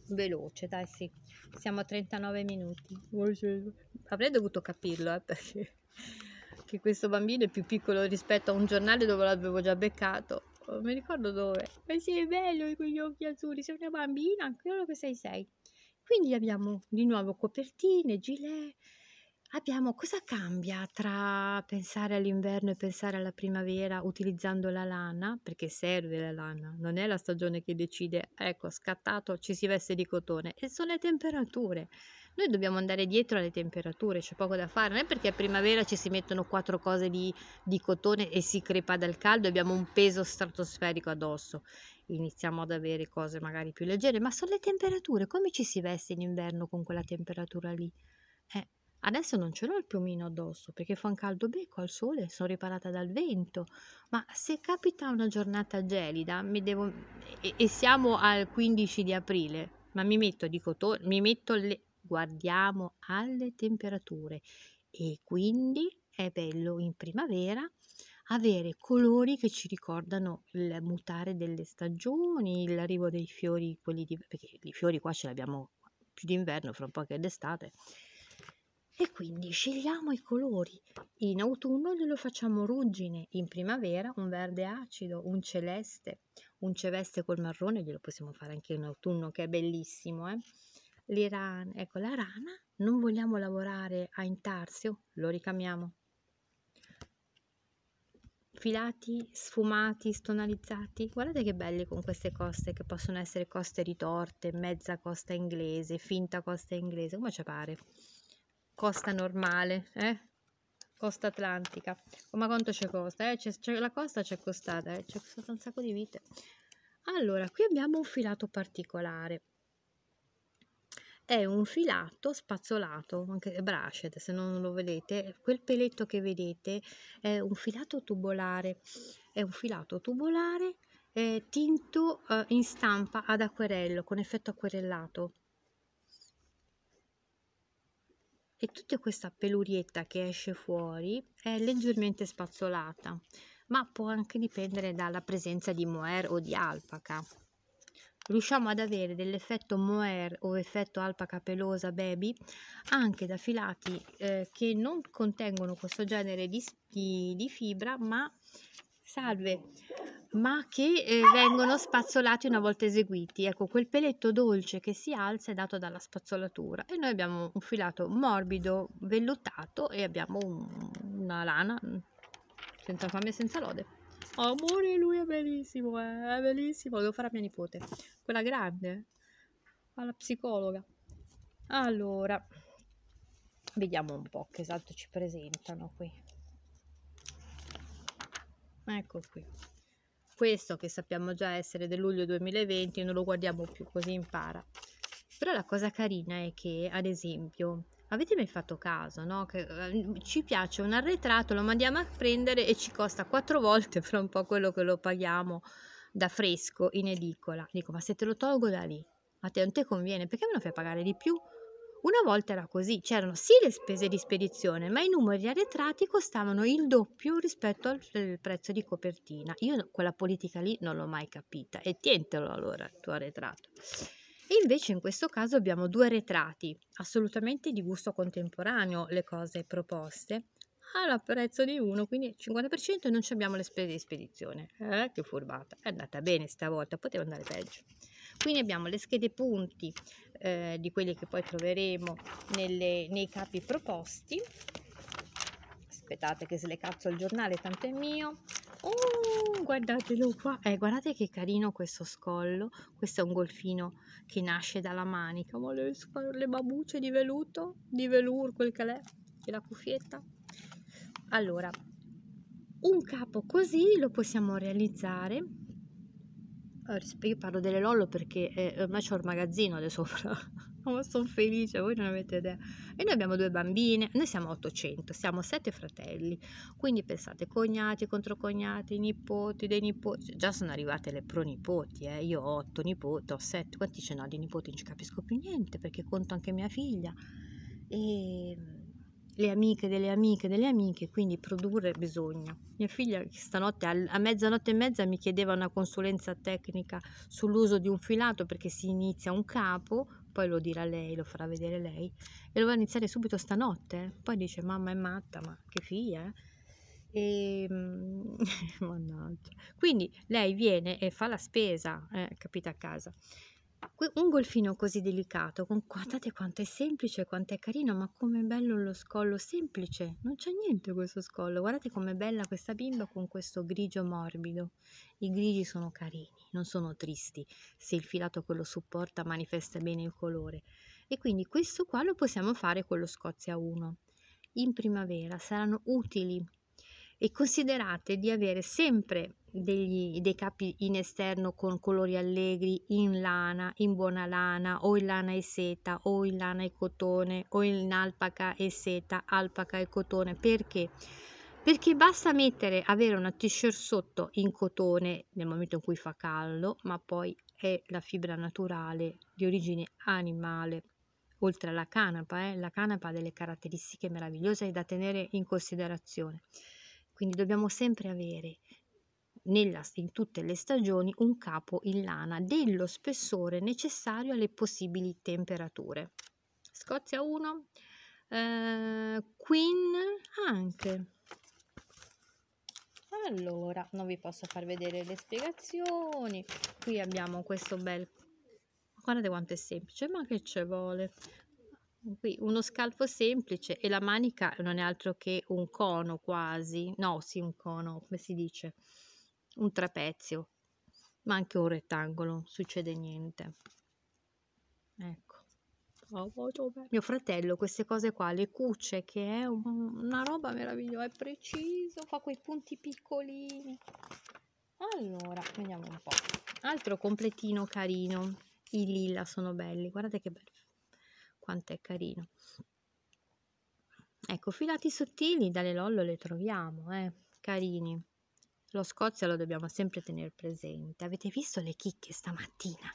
veloce, dai sì. Siamo a 39 minuti. Avrei dovuto capirlo, eh, perché che questo bambino è più piccolo rispetto a un giornale dove l'avevo già beccato non mi ricordo dove. Ma eh sei bello con gli occhi azzurri, sei una bambina, ancora che sei sei. Quindi abbiamo di nuovo copertine, gilet. Abbiamo cosa cambia tra pensare all'inverno e pensare alla primavera utilizzando la lana? Perché serve la lana, non è la stagione che decide, ecco, scattato ci si veste di cotone e sono le temperature noi dobbiamo andare dietro alle temperature, c'è poco da fare, non è perché a primavera ci si mettono quattro cose di, di cotone e si crepa dal caldo e abbiamo un peso stratosferico addosso, iniziamo ad avere cose magari più leggere, ma sono le temperature, come ci si veste in inverno con quella temperatura lì? Eh, Adesso non ce l'ho il piumino addosso perché fa un caldo becco al sole, sono riparata dal vento, ma se capita una giornata gelida devo... e, e, siamo al 15 di aprile, ma mi metto, di cotone, mi metto le guardiamo alle temperature e quindi è bello in primavera avere colori che ci ricordano il mutare delle stagioni, l'arrivo dei fiori, quelli di, perché i fiori qua ce li abbiamo più d'inverno, fra un po' che è d'estate. E quindi scegliamo i colori. In autunno glielo facciamo ruggine, in primavera un verde acido, un celeste, un celeste col marrone, glielo possiamo fare anche in autunno che è bellissimo, eh? l'Iran, ecco la rana, non vogliamo lavorare a intarsio, lo ricamiamo. Filati, sfumati, stonalizzati, guardate che belli con queste coste che possono essere coste ritorte, mezza costa inglese, finta costa inglese, come ci pare. Costa normale, eh? Costa atlantica. ma quanto ci costa? Eh? C è, la costa ci è costata, eh? ci è costata un sacco di vite. Allora, qui abbiamo un filato particolare è un filato spazzolato, anche bracet se non lo vedete, quel peletto che vedete è un filato tubolare, è un filato tubolare eh, tinto eh, in stampa ad acquerello, con effetto acquerellato. E tutta questa pelurietta che esce fuori è leggermente spazzolata, ma può anche dipendere dalla presenza di mohair o di alpaca riusciamo ad avere dell'effetto mohair o effetto alpa capelosa baby anche da filati eh, che non contengono questo genere di, di, di fibra ma salve ma che eh, vengono spazzolati una volta eseguiti. Ecco, quel peletto dolce che si alza è dato dalla spazzolatura e noi abbiamo un filato morbido, vellutato e abbiamo un, una lana mm, senza fame e senza lode. Amore, lui è bellissimo, eh? è bellissimo. devo fare a mia nipote, quella grande, alla psicologa. Allora, vediamo un po' che esatto ci presentano qui. Ecco qui. Questo che sappiamo già essere del luglio 2020, non lo guardiamo più così impara. Però la cosa carina è che, ad esempio, Avete mai fatto caso, no? Che eh, ci piace un arretrato, lo mandiamo a prendere e ci costa quattro volte fra un po' quello che lo paghiamo da fresco in edicola. Dico, ma se te lo tolgo da lì, a te non te conviene, perché me lo fai pagare di più? Una volta era così, c'erano sì le spese di spedizione, ma i numeri arretrati costavano il doppio rispetto al eh, prezzo di copertina. Io quella politica lì non l'ho mai capita e tientelo allora il tuo arretrato. E invece in questo caso abbiamo due retrati, assolutamente di gusto contemporaneo le cose proposte, all'apprezzo di uno, quindi 50% e non abbiamo le spese di spedizione. Eh, che furbata, è andata bene stavolta, poteva andare peggio. Quindi abbiamo le schede punti eh, di quelli che poi troveremo nelle, nei capi proposti aspettate che se le cazzo il giornale, tanto è mio. Oh, guardatelo qua. Eh, guardate che carino questo scollo. Questo è un golfino che nasce dalla manica. Ma le, le babucce di veluto, di velour, quel che è, e la cuffietta. Allora, un capo così lo possiamo realizzare io parlo delle Lollo perché eh, ormai c'ho il magazzino di sopra sono felice, voi non avete idea. E noi abbiamo due bambine, noi siamo 800, siamo sette fratelli, quindi pensate cognati, controcognati, nipoti, dei nipoti, già sono arrivate le pronipoti, eh. io ho otto nipoti, ho sette, quanti ce n'ho di nipoti? Non ci capisco più niente perché conto anche mia figlia. E ehm, le amiche delle amiche delle amiche, quindi produrre bisogna. Mia figlia stanotte a mezzanotte e mezza mi chiedeva una consulenza tecnica sull'uso di un filato perché si inizia un capo, poi lo dirà lei, lo farà vedere lei e lo va a iniziare subito stanotte. Poi dice mamma è matta, ma che figlia, eh? E, ehm, mannaggia. Quindi lei viene e fa la spesa, eh, capita a casa un golfino così delicato, con, guardate quanto è semplice, quanto è carino, ma com'è bello lo scollo semplice, non c'è niente questo scollo, guardate com'è bella questa bimba con questo grigio morbido, i grigi sono carini, non sono tristi, se il filato che lo supporta manifesta bene il colore e quindi questo qua lo possiamo fare con lo Scozia 1, in primavera saranno utili e considerate di avere sempre degli, dei capi in esterno con colori allegri in lana, in buona lana o in lana e seta o in lana e cotone o in alpaca e seta, alpaca e cotone perché? Perché basta mettere, avere una t-shirt sotto in cotone nel momento in cui fa caldo, ma poi è la fibra naturale di origine animale, oltre alla canapa, eh? la canapa ha delle caratteristiche meravigliose da tenere in considerazione. Quindi dobbiamo sempre avere nella, in tutte le stagioni un capo in lana dello spessore necessario alle possibili temperature. Scozia 1, eh, Queen anche. Allora, non vi posso far vedere le spiegazioni. Qui abbiamo questo bel... Guardate quanto è semplice, ma che ci vuole? Qui uno scalfo semplice e la manica non è altro che un cono quasi. No, sì, un cono, come si dice? un trapezio, ma anche un rettangolo, succede niente. Ecco. Oh, Mio fratello, queste cose qua, le cucce, che è una roba meravigliosa, è preciso, fa quei punti piccolini. Allora, vediamo un po'. Altro completino carino, i lilla sono belli, guardate che bello, quanto è carino. Ecco, filati sottili dalle Lollo le troviamo, eh, carini. Lo Scozia lo dobbiamo sempre tenere presente. Avete visto le chicche stamattina?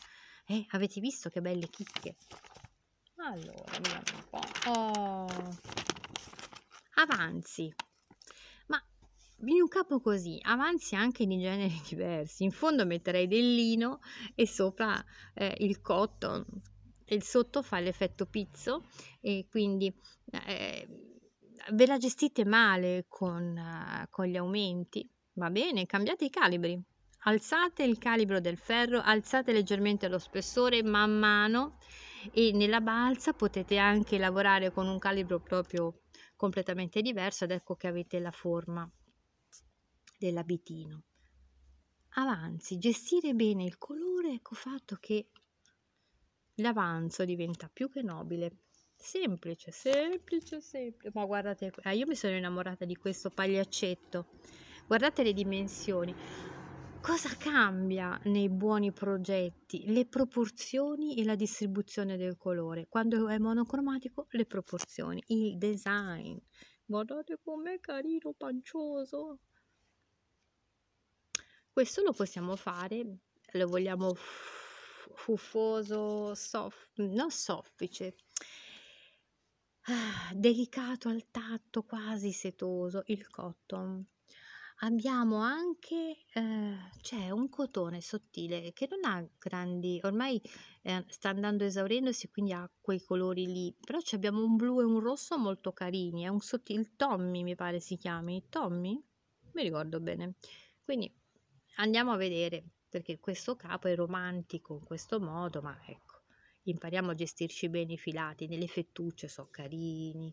Eh? Avete visto che belle chicche? Allora, vediamo un po'. Oh. Avanzi. Ma in un capo così, avanzi anche di generi diversi. In fondo metterei del lino e sopra eh, il cotton. E il sotto fa l'effetto pizzo e quindi... Eh, ve la gestite male con, uh, con gli aumenti? Va bene, cambiate i calibri. Alzate il calibro del ferro, alzate leggermente lo spessore man mano e nella balza potete anche lavorare con un calibro proprio completamente diverso ed ecco che avete la forma dell'abitino. Avanzi, gestire bene il colore, ecco fatto che l'avanzo diventa più che nobile. Semplice, semplice, semplice. Ma guardate, ah, io mi sono innamorata di questo pagliaccetto guardate le dimensioni. Cosa cambia nei buoni progetti? Le proporzioni e la distribuzione del colore. Quando è monocromatico, le proporzioni, il design. Guardate com'è carino, pancioso. Questo lo possiamo fare, lo vogliamo fuffoso, soff- non soffice, ah, delicato al tatto, quasi setoso, il cotton abbiamo anche eh, c'è un cotone sottile che non ha grandi ormai eh, sta andando esaurendosi quindi ha quei colori lì però abbiamo un blu e un rosso molto carini è un sottile il Tommy mi pare si chiami Tommy mi ricordo bene quindi andiamo a vedere perché questo capo è romantico in questo modo ma ecco impariamo a gestirci bene i filati nelle fettucce sono carini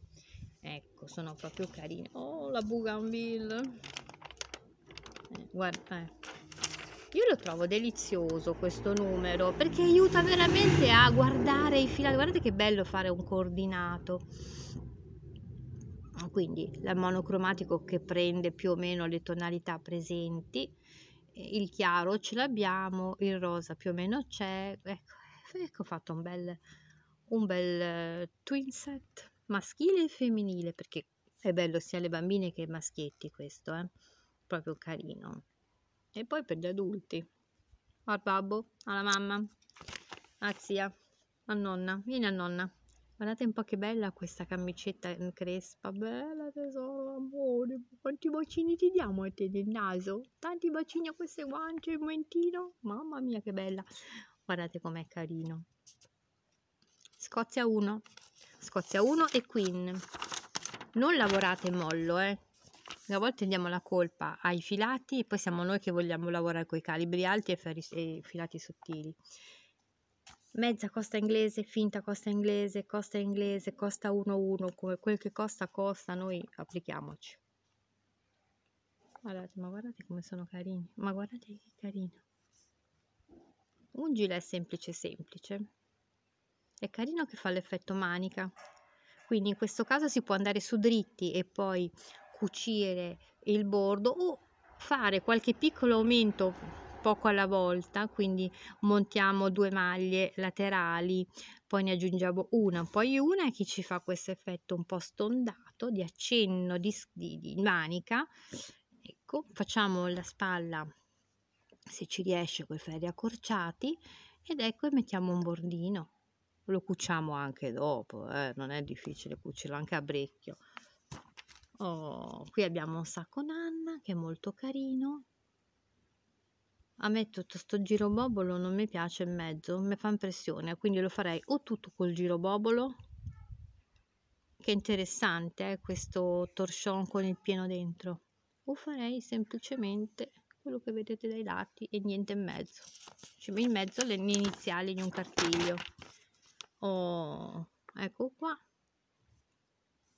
ecco sono proprio carini oh la bougainville guarda eh. Io lo trovo delizioso questo numero perché aiuta veramente a guardare i filati. Guardate che bello fare un coordinato. Quindi la monocromatico che prende più o meno le tonalità presenti, eh, il chiaro ce l'abbiamo, il rosa più o meno c'è. Ecco, ecco ho fatto un bel, un bel eh, twin set maschile e femminile perché è bello sia le bambine che i maschietti questo. Eh proprio carino. E poi per gli adulti, al babbo, alla mamma, a zia, a nonna, vieni a nonna. Guardate un po' che bella questa camicetta crespa, bella tesoro, amore, quanti bacini ti diamo a te nel naso? Tanti bacini a queste guance, il mentino, mamma mia che bella. Guardate com'è carino. Scozia 1, Scozia 1 e Queen. Non lavorate mollo, eh, a volte diamo la colpa ai filati e poi siamo noi che vogliamo lavorare con i calibri alti e, ferri, e filati sottili. Mezza costa inglese, finta costa inglese, costa inglese, costa 1-1, come quel che costa costa, noi applichiamoci. Guardate, ma guardate come sono carini, ma guardate che carino. Un gilet semplice semplice. È carino che fa l'effetto manica, quindi in questo caso si può andare su dritti e poi cucire il bordo o fare qualche piccolo aumento poco alla volta, quindi montiamo due maglie laterali, poi ne aggiungiamo una, poi una che ci fa questo effetto un po' stondato di accenno di, di, di manica. Ecco, facciamo la spalla se ci riesce con i ferri accorciati ed ecco e mettiamo un bordino. Lo cuciamo anche dopo, eh? non è difficile cucirlo anche a brecchio. Oh, qui abbiamo un sacco nanna che è molto carino. A me tutto sto giro bobolo non mi piace in mezzo, mi fa impressione, quindi lo farei o tutto col giro bobolo, che interessante eh, questo torsion con il pieno dentro, o farei semplicemente quello che vedete dai lati e niente in mezzo. Cioè in mezzo le iniziali di un cartiglio. Oh, ecco qua,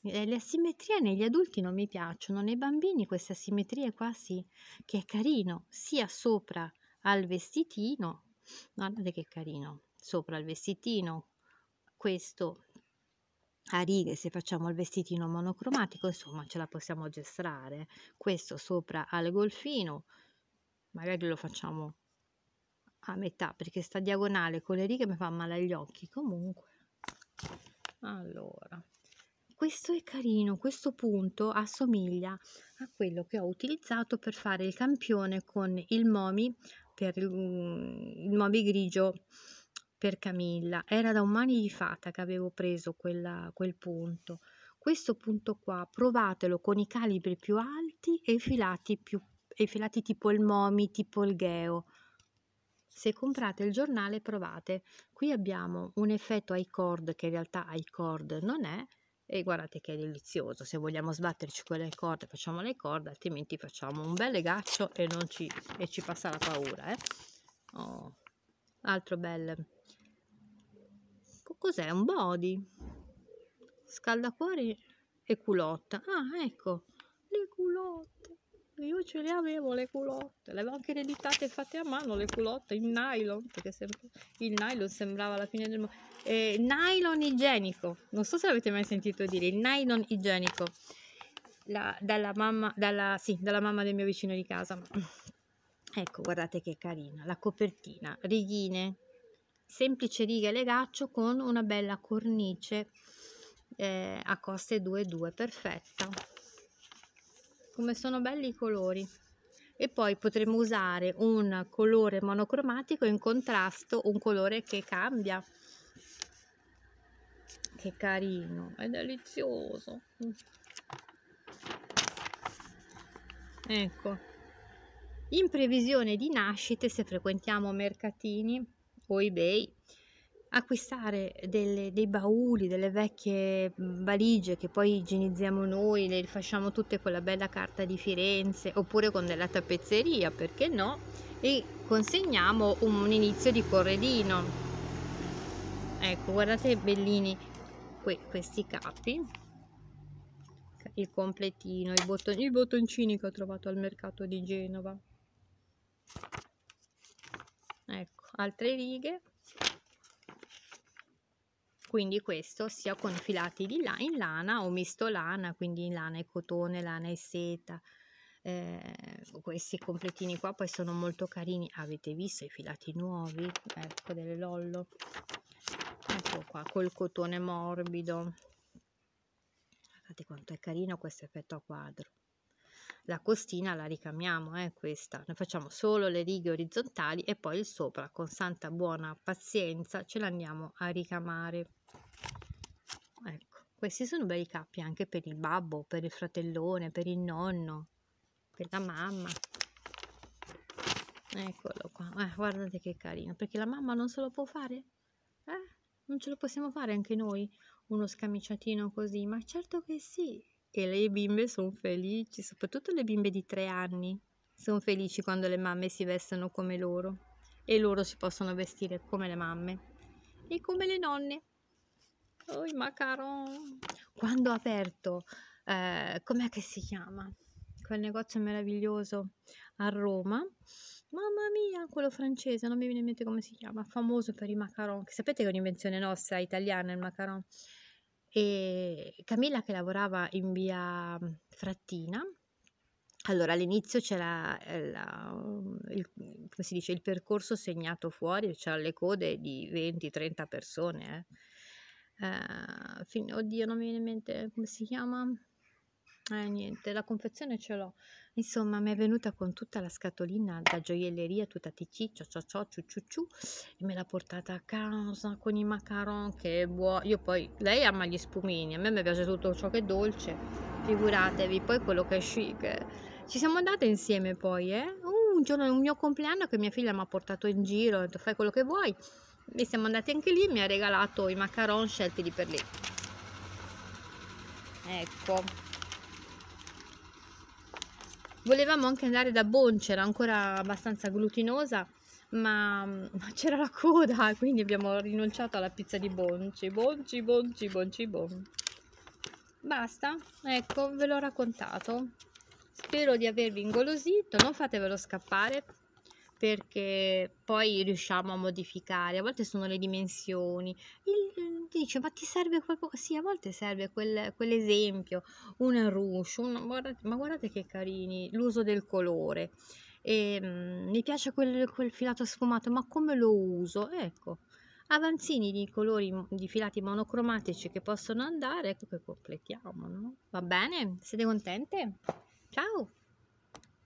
eh, le asimmetrie negli adulti non mi piacciono, nei bambini queste asimmetrie quasi che è carino, sia sopra al vestitino, guardate che carino, sopra al vestitino, questo a righe se facciamo il vestitino monocromatico, insomma ce la possiamo gestrare, questo sopra al golfino, magari lo facciamo a metà perché sta diagonale con le righe mi fa male agli occhi comunque allora questo è carino, questo punto assomiglia a quello che ho utilizzato per fare il campione con il momi, per, mm, il momi grigio per Camilla. Era da un mani di fata che avevo preso quella, quel punto. Questo punto qua provatelo con i calibri più alti e i filati, più, e filati tipo il momi, tipo il gheo. Se comprate il giornale provate. Qui abbiamo un effetto high cord che in realtà high cord non è, e guardate che è delizioso se vogliamo sbatterci con le corde facciamo le corde altrimenti facciamo un bel legaccio e non ci, e ci passa la paura eh? oh, altro bel cos'è un body scaldacuori e culotta ah ecco le culotte io ce le avevo le culotte, le avevo anche ereditate fatte a mano le culotte in nylon, perché sempre il nylon sembrava la fine del mondo. Eh, nylon igienico, non so se l'avete mai sentito dire, il nylon igienico, la, dalla, mamma, dalla, sì, dalla mamma del mio vicino di casa. Ecco, guardate che carina, la copertina, righine, semplice riga legaccio con una bella cornice eh, a coste 2-2, perfetta come sono belli i colori e poi potremo usare un colore monocromatico in contrasto un colore che cambia che carino è delizioso ecco in previsione di nascite se frequentiamo mercatini o ebay acquistare delle, dei bauli, delle vecchie mhmm, valigie che poi igienizziamo noi, le facciamo tutte con la bella carta di Firenze oppure con della tappezzeria, perché no? E consegniamo un, un inizio di corredino. Ecco, guardate bellini que, questi capi, il completino, i, botton, i bottoncini che ho trovato al mercato di Genova. Ecco, altre righe quindi questo sia con filati di là in lana o misto lana quindi in lana e cotone lana e seta eh, questi completini qua poi sono molto carini avete visto i filati nuovi ecco delle lollo ecco qua col cotone morbido guardate quanto è carino questo effetto a quadro la costina la ricamiamo eh, questa noi facciamo solo le righe orizzontali e poi il sopra con santa buona pazienza ce l'andiamo a ricamare Ecco, questi sono bei capi anche per il babbo, per il fratellone, per il nonno, per la mamma. Eccolo qua, eh, guardate che carino, perché la mamma non se lo può fare? Eh? Non ce lo possiamo fare anche noi, uno scamiciatino così? Ma certo che sì! E le bimbe sono felici, soprattutto le bimbe di tre anni, sono felici quando le mamme si vestono come loro e loro si possono vestire come le mamme e come le nonne. Oh, i macaron! Quando ho aperto, eh, com'è che si chiama? Quel negozio meraviglioso a Roma. Mamma mia, quello francese, non mi viene in mente come si chiama, famoso per i macaron, che sapete che è un'invenzione nostra italiana il macaron. E Camilla che lavorava in via Frattina, allora, all'inizio c'era eh, la, il, dice, il, percorso segnato fuori, c'erano le code di 20-30 persone. Eh. Eh, fin- oddio non mi viene in mente come si chiama eh, niente, la confezione ce l'ho. Insomma, mi è venuta con tutta la scatolina da gioielleria, tutta ticci, ciò ciò ciò, ciu, ciu, ciu e me l'ha portata a casa con i macaron, che buono. Io poi, lei ama gli spumini, a me mi piace tutto ciò che è dolce, figuratevi, poi quello che è chic. Eh. Ci siamo andate insieme poi, eh? Uh, un giorno, un mio compleanno che mia figlia mi ha portato in giro, ho detto fai quello che vuoi e siamo andati anche lì mi ha regalato i macaron scelti di per lì ecco volevamo anche andare da Bonce era ancora abbastanza glutinosa ma, ma c'era la coda quindi abbiamo rinunciato alla pizza di Bonci Bonci Bonci Bonci Bonci basta ecco ve l'ho raccontato spero di avervi ingolosito non fatevelo scappare perché poi riusciamo a modificare, a volte sono le dimensioni, il, dice ma ti serve qualcosa, sì a volte serve quel, quell'esempio, un rush, un, guardate, ma guardate che carini, l'uso del colore, e, ehm, mh, mi piace quel, quel, filato sfumato, ma come lo uso? Ecco, avanzini di colori, di filati monocromatici che possono andare, ecco che completiamo, no? va bene? Siete contente? Ciao!